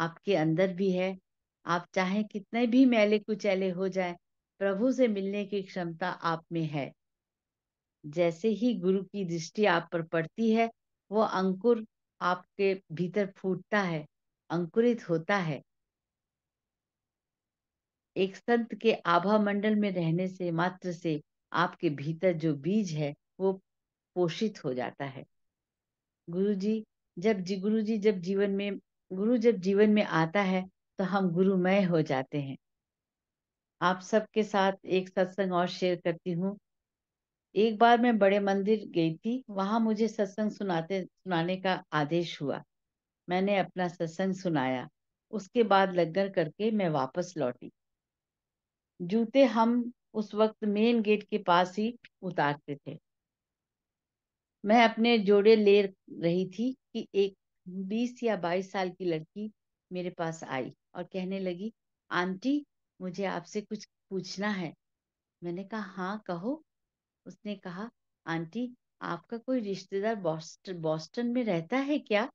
Speaker 2: आपके अंदर भी है आप चाहे कितने भी मैले कुचैले हो जाए प्रभु से मिलने की क्षमता आप में है जैसे ही गुरु की दृष्टि आप पर पड़ती है वो अंकुर आपके भीतर फूटता है अंकुरित होता है एक संत के आभा मंडल में रहने से मात्र से आपके भीतर जो बीज है वो पोषित हो जाता है गुरु जी जब जी गुरु जी जब जीवन में गुरु जब जीवन में आता है तो हम गुरुमय हो जाते हैं आप सबके साथ एक सत्संग और शेयर करती हूँ एक बार मैं बड़े मंदिर गई थी वहां मुझे सत्संग सुनाते सुनाने का आदेश हुआ मैंने अपना सत्संग सुनाया उसके बाद लगन करके मैं वापस लौटी जूते हम उस वक्त मेन गेट के पास ही उतारते थे मैं अपने जोड़े ले रही थी कि एक बीस या बाईस साल की लड़की मेरे पास आई और कहने लगी आंटी मुझे आपसे कुछ पूछना है मैंने कहा हाँ कहो उसने कहा आंटी आपका कोई रिश्तेदार बॉस्टन बॉस्टन में रहता है क्या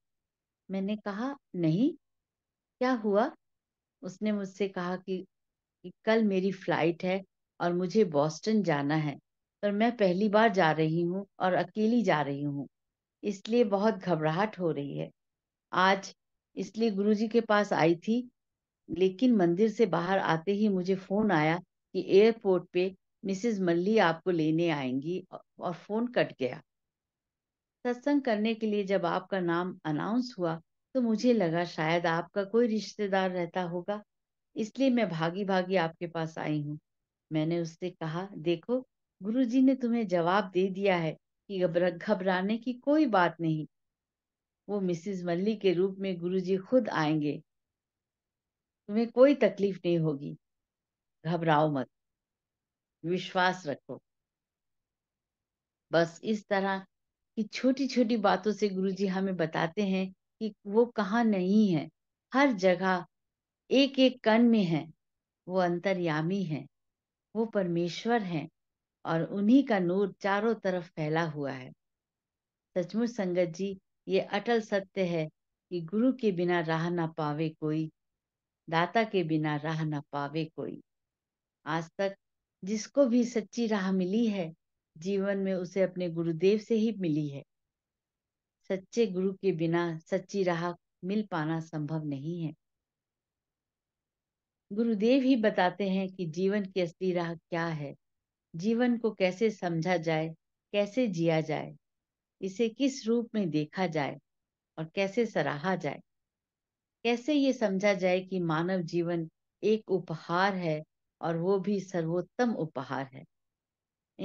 Speaker 2: मैंने कहा नहीं क्या हुआ उसने मुझसे कहा कि, कि कल मेरी फ्लाइट है और मुझे बॉस्टन जाना है पर मैं पहली बार जा रही हूँ और अकेली जा रही हूँ इसलिए बहुत घबराहट हो रही है आज इसलिए गुरुजी के पास आई थी लेकिन मंदिर से बाहर आते ही मुझे फोन आया कि एयरपोर्ट पे मिसेस मल्ली आपको लेने आएंगी और फोन कट गया सत्संग करने के लिए जब आपका नाम अनाउंस हुआ तो मुझे लगा शायद आपका कोई रिश्तेदार रहता होगा इसलिए मैं भागी भागी आपके पास आई हूँ मैंने उससे कहा देखो गुरुजी ने तुम्हें जवाब दे दिया है कि घबराने की कोई बात नहीं वो मिसिस मल्ली के रूप में गुरुजी खुद आएंगे तुम्हें कोई तकलीफ नहीं होगी घबराओ मत विश्वास रखो बस इस तरह की छोटी छोटी बातों से गुरुजी हमें बताते हैं कि वो कहाँ नहीं है हर जगह एक एक कण में है वो अंतर्यामी है वो परमेश्वर है और उन्हीं का नूर चारों तरफ फैला हुआ है सचमुच संगत जी ये अटल सत्य है कि गुरु के बिना राह ना पावे कोई दाता के बिना राह ना पावे कोई आज तक जिसको भी सच्ची राह मिली है जीवन में उसे अपने गुरुदेव से ही मिली है सच्चे गुरु के बिना सच्ची राह मिल पाना संभव नहीं है गुरुदेव ही बताते हैं कि जीवन की असली राह क्या है जीवन को कैसे समझा जाए कैसे जिया जाए इसे किस रूप में देखा जाए और कैसे सराहा जाए कैसे ये समझा जाए कि मानव जीवन एक उपहार है और वो भी सर्वोत्तम उपहार है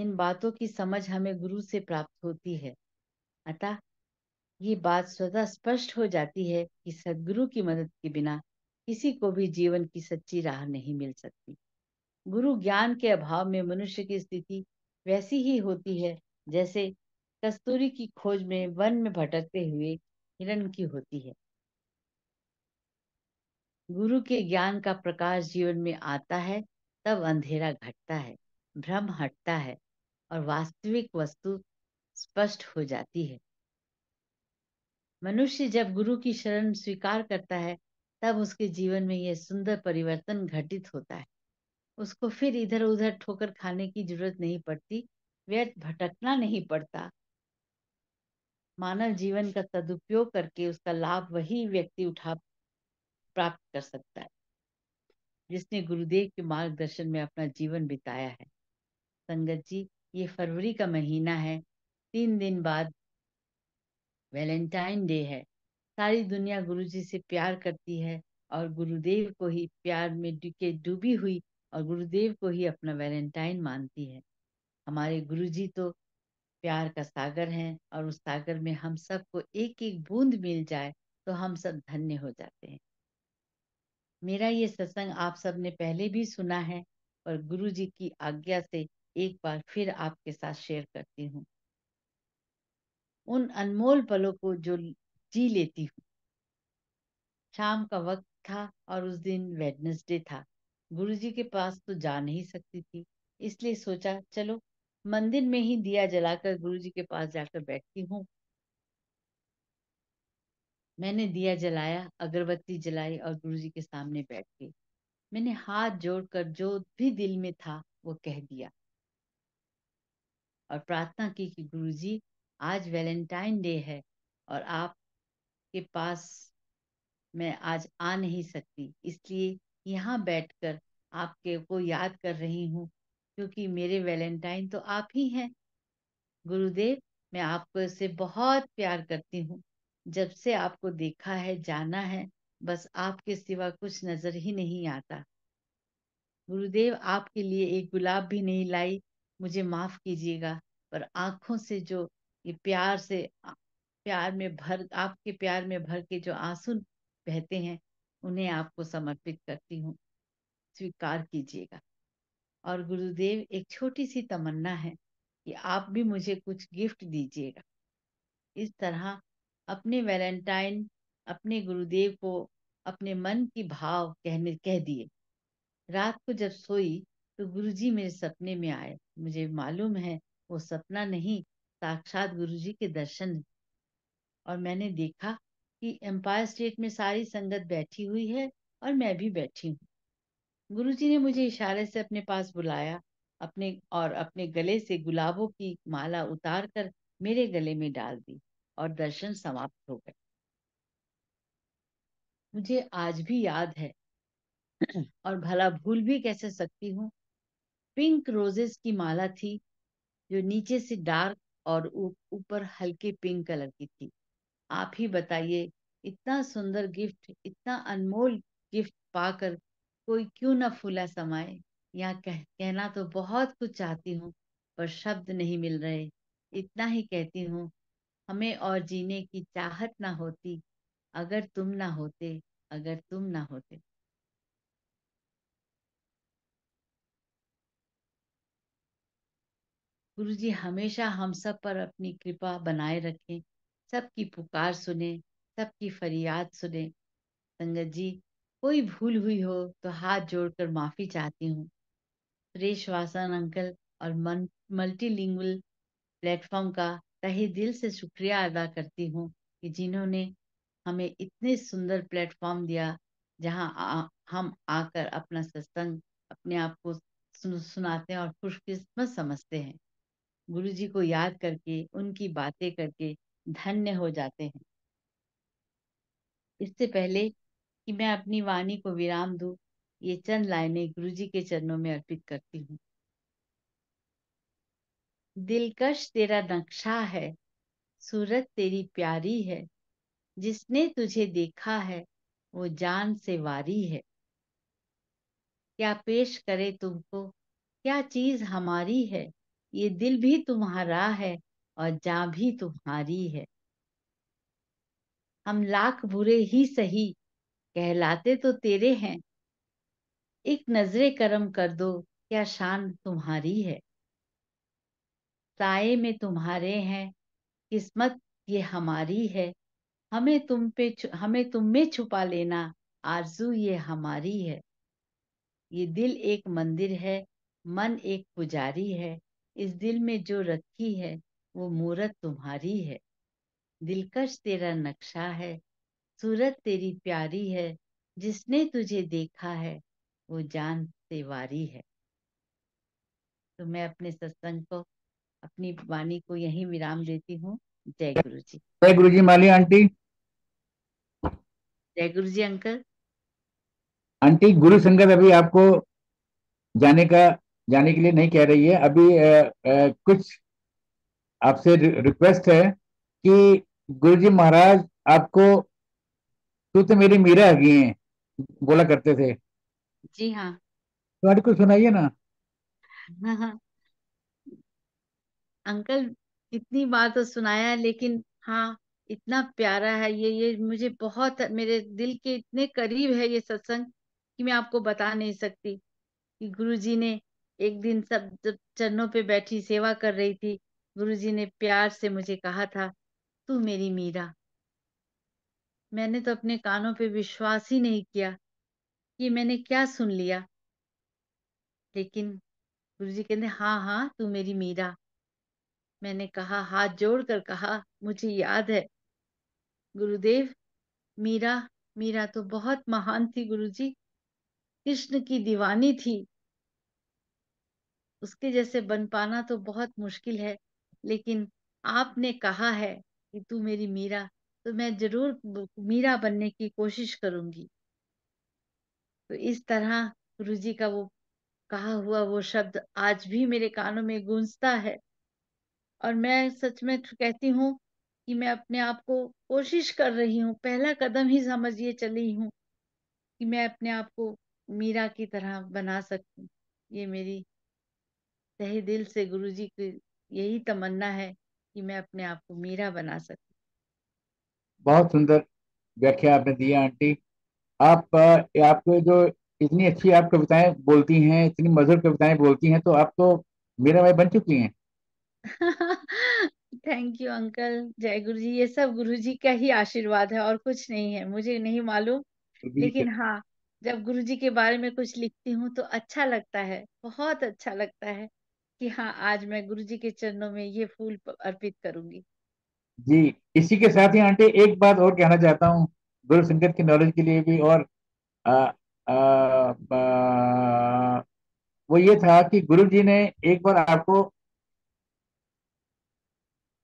Speaker 2: इन बातों की समझ हमें गुरु से प्राप्त होती है अतः ये बात स्वतः स्पष्ट हो जाती है कि सदगुरु की मदद के बिना किसी को भी जीवन की सच्ची राह नहीं मिल सकती गुरु ज्ञान के अभाव में मनुष्य की स्थिति वैसी ही होती है जैसे कस्तूरी की खोज में वन में भटकते हुए हिरण की होती है गुरु के ज्ञान का प्रकाश जीवन में आता है तब अंधेरा घटता है भ्रम हटता है और वास्तविक वस्तु स्पष्ट हो जाती है मनुष्य जब गुरु की शरण स्वीकार करता है तब उसके जीवन में यह सुंदर परिवर्तन घटित होता है उसको फिर इधर उधर ठोकर खाने की जरूरत नहीं पड़ती व्यर्थ भटकना नहीं पड़ता मानव जीवन का सदुपयोग करके उसका लाभ वही व्यक्ति उठा प्राप्त कर सकता है जिसने गुरुदेव के मार्गदर्शन में अपना जीवन बिताया है संगत जी ये फरवरी का महीना है तीन दिन बाद वैलेंटाइन डे है सारी दुनिया गुरु जी से प्यार करती है और गुरुदेव को ही प्यार में डुके डूबी हुई और गुरुदेव को ही अपना वैलेंटाइन मानती है हमारे गुरु जी तो प्यार का सागर है और उस सागर में हम सबको एक एक बूंद मिल जाए तो हम सब धन्य हो जाते हैं मेरा ये सत्संग आप सब ने पहले भी सुना है और गुरु जी की आज्ञा से एक बार फिर आपके साथ शेयर करती हूँ उन अनमोल पलों को जो जी लेती हूँ शाम का वक्त था और उस दिन वेडनेसडे था गुरुजी के पास तो जा नहीं सकती थी इसलिए सोचा चलो मंदिर में ही दिया जलाकर गुरु जी के पास जाकर बैठती हूँ मैंने दिया जलाया अगरबत्ती जलाई और गुरु जी के सामने बैठ गई मैंने हाथ जोड़कर जो भी दिल में था वो कह दिया और प्रार्थना की कि गुरु जी आज वैलेंटाइन डे है और आप के पास मैं आज आ नहीं सकती इसलिए यहाँ बैठकर आपके को याद कर रही हूँ क्योंकि मेरे वैलेंटाइन तो आप ही हैं गुरुदेव मैं आपको इससे बहुत प्यार करती हूँ जब से आपको देखा है जाना है बस आपके सिवा कुछ नजर ही नहीं आता गुरुदेव आपके लिए एक गुलाब भी नहीं लाई मुझे माफ कीजिएगा पर आंखों से जो ये प्यार से प्यार में भर आपके प्यार में भर के जो आंसू बहते हैं उन्हें आपको समर्पित करती हूँ स्वीकार कीजिएगा और गुरुदेव एक छोटी सी तमन्ना है कि आप भी मुझे कुछ गिफ्ट दीजिएगा इस तरह अपने वैलेंटाइन अपने गुरुदेव को अपने मन की भाव कहने कह दिए रात को जब सोई तो गुरुजी मेरे सपने में आए मुझे मालूम है वो सपना नहीं साक्षात गुरुजी के दर्शन और मैंने देखा कि एम्पायर स्टेट में सारी संगत बैठी हुई है और मैं भी बैठी हूँ गुरुजी ने मुझे इशारे से अपने पास बुलाया अपने और अपने गले से गुलाबों की माला उतार कर मेरे गले में डाल दी और दर्शन समाप्त हो गए मुझे आज भी याद है और भला भूल भी कैसे सकती हूँ पिंक रोजेस की माला थी जो नीचे से डार्क और ऊपर हल्के पिंक कलर की थी आप ही बताइए इतना सुंदर गिफ्ट इतना अनमोल गिफ्ट पाकर कोई क्यों ना फूला समाए यहाँ कह, कहना तो बहुत कुछ चाहती हूँ पर शब्द नहीं मिल रहे इतना ही कहती हूँ हमें और जीने की चाहत ना होती अगर तुम ना होते अगर तुम ना होते गुरु जी हमेशा हम सब पर अपनी कृपा बनाए रखें सबकी पुकार सुने सबकी फरियाद सुने संगत जी कोई भूल हुई हो तो हाथ जोड़कर माफी चाहती हूँ सुरेश वासन अंकल और मन मल्टीलिंगुअल प्लेटफॉर्म का तहे दिल से शुक्रिया अदा करती हूँ कि जिन्होंने हमें इतने सुंदर प्लेटफॉर्म दिया जहाँ हम आकर अपना सत्संग अपने आप को सुन, सुनाते हैं और खुशकिस्मत समझते हैं गुरु जी को याद करके उनकी बातें करके धन्य हो जाते हैं इससे पहले कि मैं अपनी वाणी को विराम दूं ये चंद लाइनें गुरु जी के चरणों में अर्पित करती हूँ दिलकश तेरा नक्शा है सूरत तेरी प्यारी है जिसने तुझे देखा है वो जान से वारी है क्या पेश करे तुमको क्या चीज हमारी है ये दिल भी तुम्हारा है और जा भी तुम्हारी है हम लाख बुरे ही सही कहलाते तो तेरे हैं एक नजरे करम कर दो क्या शान तुम्हारी है साए में तुम्हारे हैं किस्मत ये हमारी है हमें तुम पे हमें तुम में छुपा लेना आरजू ये हमारी है ये दिल एक मंदिर है मन एक पुजारी है इस दिल में जो रखी है वो मूरत तुम्हारी है दिलकश तेरा नक्शा है सूरत तेरी प्यारी है जिसने तुझे देखा है वो जान से वारी है तो मैं अपने सत्संग को अपनी वाणी को यही विराम देती हूँ जय गुरु जी
Speaker 1: जय गुरु जी माली आंटी
Speaker 2: जय गुरु जी अंकल
Speaker 1: आंटी गुरु संगत अभी आपको जाने का जाने के लिए नहीं कह रही है अभी आ, आ, कुछ आपसे रिक्वेस्ट है कि गुरुजी महाराज आपको तू तो मेरी मीरा है बोला करते थे जी हाँ तुम्हारी कुछ सुनाइए ना
Speaker 2: हाँ, हाँ, अंकल इतनी बार तो सुनाया लेकिन हाँ इतना प्यारा है ये ये मुझे बहुत मेरे दिल के इतने करीब है ये सत्संग कि मैं आपको बता नहीं सकती कि गुरुजी ने एक दिन सब जब चरणों पे बैठी सेवा कर रही थी गुरुजी ने प्यार से मुझे कहा था तू मेरी मीरा मैंने तो अपने कानों पे विश्वास ही नहीं किया कि मैंने क्या सुन लिया लेकिन गुरु जी कहते हाँ हाँ तू मेरी मीरा मैंने कहा हाथ जोड़ कर कहा मुझे याद है गुरुदेव मीरा मीरा तो बहुत महान थी गुरु जी कृष्ण की दीवानी थी उसके जैसे बन पाना तो बहुत मुश्किल है लेकिन आपने कहा है कि तू मेरी मीरा तो मैं जरूर मीरा बनने की कोशिश करूंगी तो इस तरह गुरु जी का वो कहा हुआ वो शब्द आज भी मेरे कानों में गूंजता है और मैं सच में तो कहती हूँ कि मैं अपने आप को कोशिश कर रही हूँ पहला कदम ही समझिए चली हूँ कि मैं अपने आप को मीरा की तरह बना सकती ये मेरी तहे दिल से गुरु जी की यही तमन्ना है कि मैं अपने आप को मीरा बना सकती
Speaker 1: बहुत सुंदर व्याख्या आपने दिया आंटी आप आपको जो इतनी अच्छी आप कविताएं बोलती हैं इतनी मधुर कविताएं बोलती हैं तो आप तो मेरा भाई बन चुकी हैं
Speaker 2: थैंक यू अंकल जय गुरु जी ये सब गुरु जी का ही आशीर्वाद है और कुछ नहीं है मुझे नहीं मालूम लेकिन हाँ जब गुरु जी के बारे में कुछ लिखती हूँ तो अच्छा लगता है बहुत अच्छा लगता है कि हाँ आज मैं गुरु जी के चरणों में ये फूल अर्पित करूंगी
Speaker 1: जी इसी के साथ ही आंटी एक बात और कहना चाहता हूँ गुरु संगत की नॉलेज के लिए भी और आ, आ, आ, वो ये था कि गुरु जी ने एक बार आपको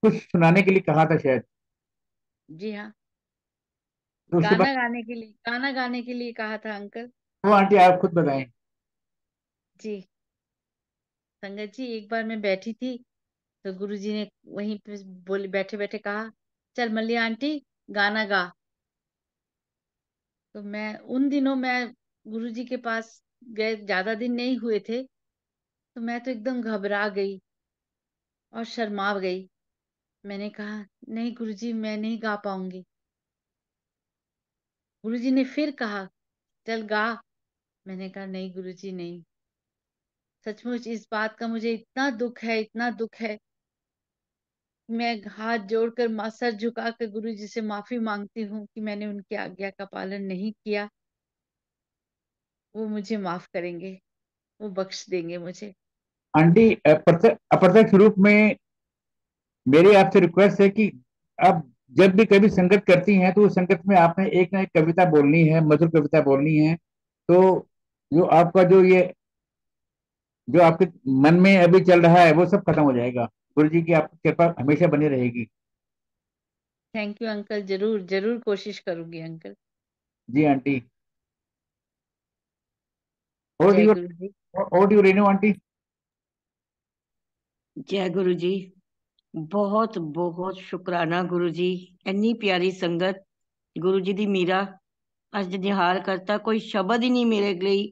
Speaker 1: कुछ सुनाने के लिए कहा था शायद जी हाँ तो गाना बाद...
Speaker 2: गाने के लिए गाना गाने के लिए कहा था अंकल
Speaker 1: वो आंटी आप खुद बताएं
Speaker 2: जी संगत जी एक बार मैं बैठी थी तो गुरुजी ने वहीं पे बोले बैठे बैठे कहा चल मल्ली आंटी गाना गा तो मैं उन दिनों मैं गुरुजी के पास गए ज्यादा दिन नहीं हुए थे तो मैं तो एकदम घबरा गई और शर्मा गई मैंने कहा नहीं गुरुजी मैं नहीं गा पाऊंगी गुरुजी ने फिर कहा चल गा मैंने कहा नहीं गुरुजी नहीं सचमुच इस बात का मुझे इतना दुख है इतना दुख है मैं हाथ जोड़कर मासर झुकाकर गुरु जी से माफी मांगती हूँ कि मैंने उनकी आज्ञा का पालन नहीं किया वो मुझे माफ करेंगे वो बख्श देंगे मुझे
Speaker 1: आंटी अप्रत्यक्ष रूप में मेरी आपसे रिक्वेस्ट है कि आप जब भी कभी संगत करती हैं तो उस संगत में आपने एक ना एक कविता बोलनी है मधुर कविता बोलनी है तो जो आपका जो ये जो आपके मन में अभी चल रहा है वो सब खत्म हो जाएगा गुरु जी की आपकी कृपा हमेशा बनी रहेगी
Speaker 2: थैंक यू अंकल जरूर जरूर कोशिश करूंगी uncle ji aunty audio
Speaker 1: Renu aunty
Speaker 3: जय गुरु जी बहुत बहुत शुक्राना गुरु जी ਇੰਨੀ प्यारी संगत गुरु जी ਦੀ ਮੀਰਾ ਅੱਜ निहाल करता कोई शब्द ही नहीं मेरे लिए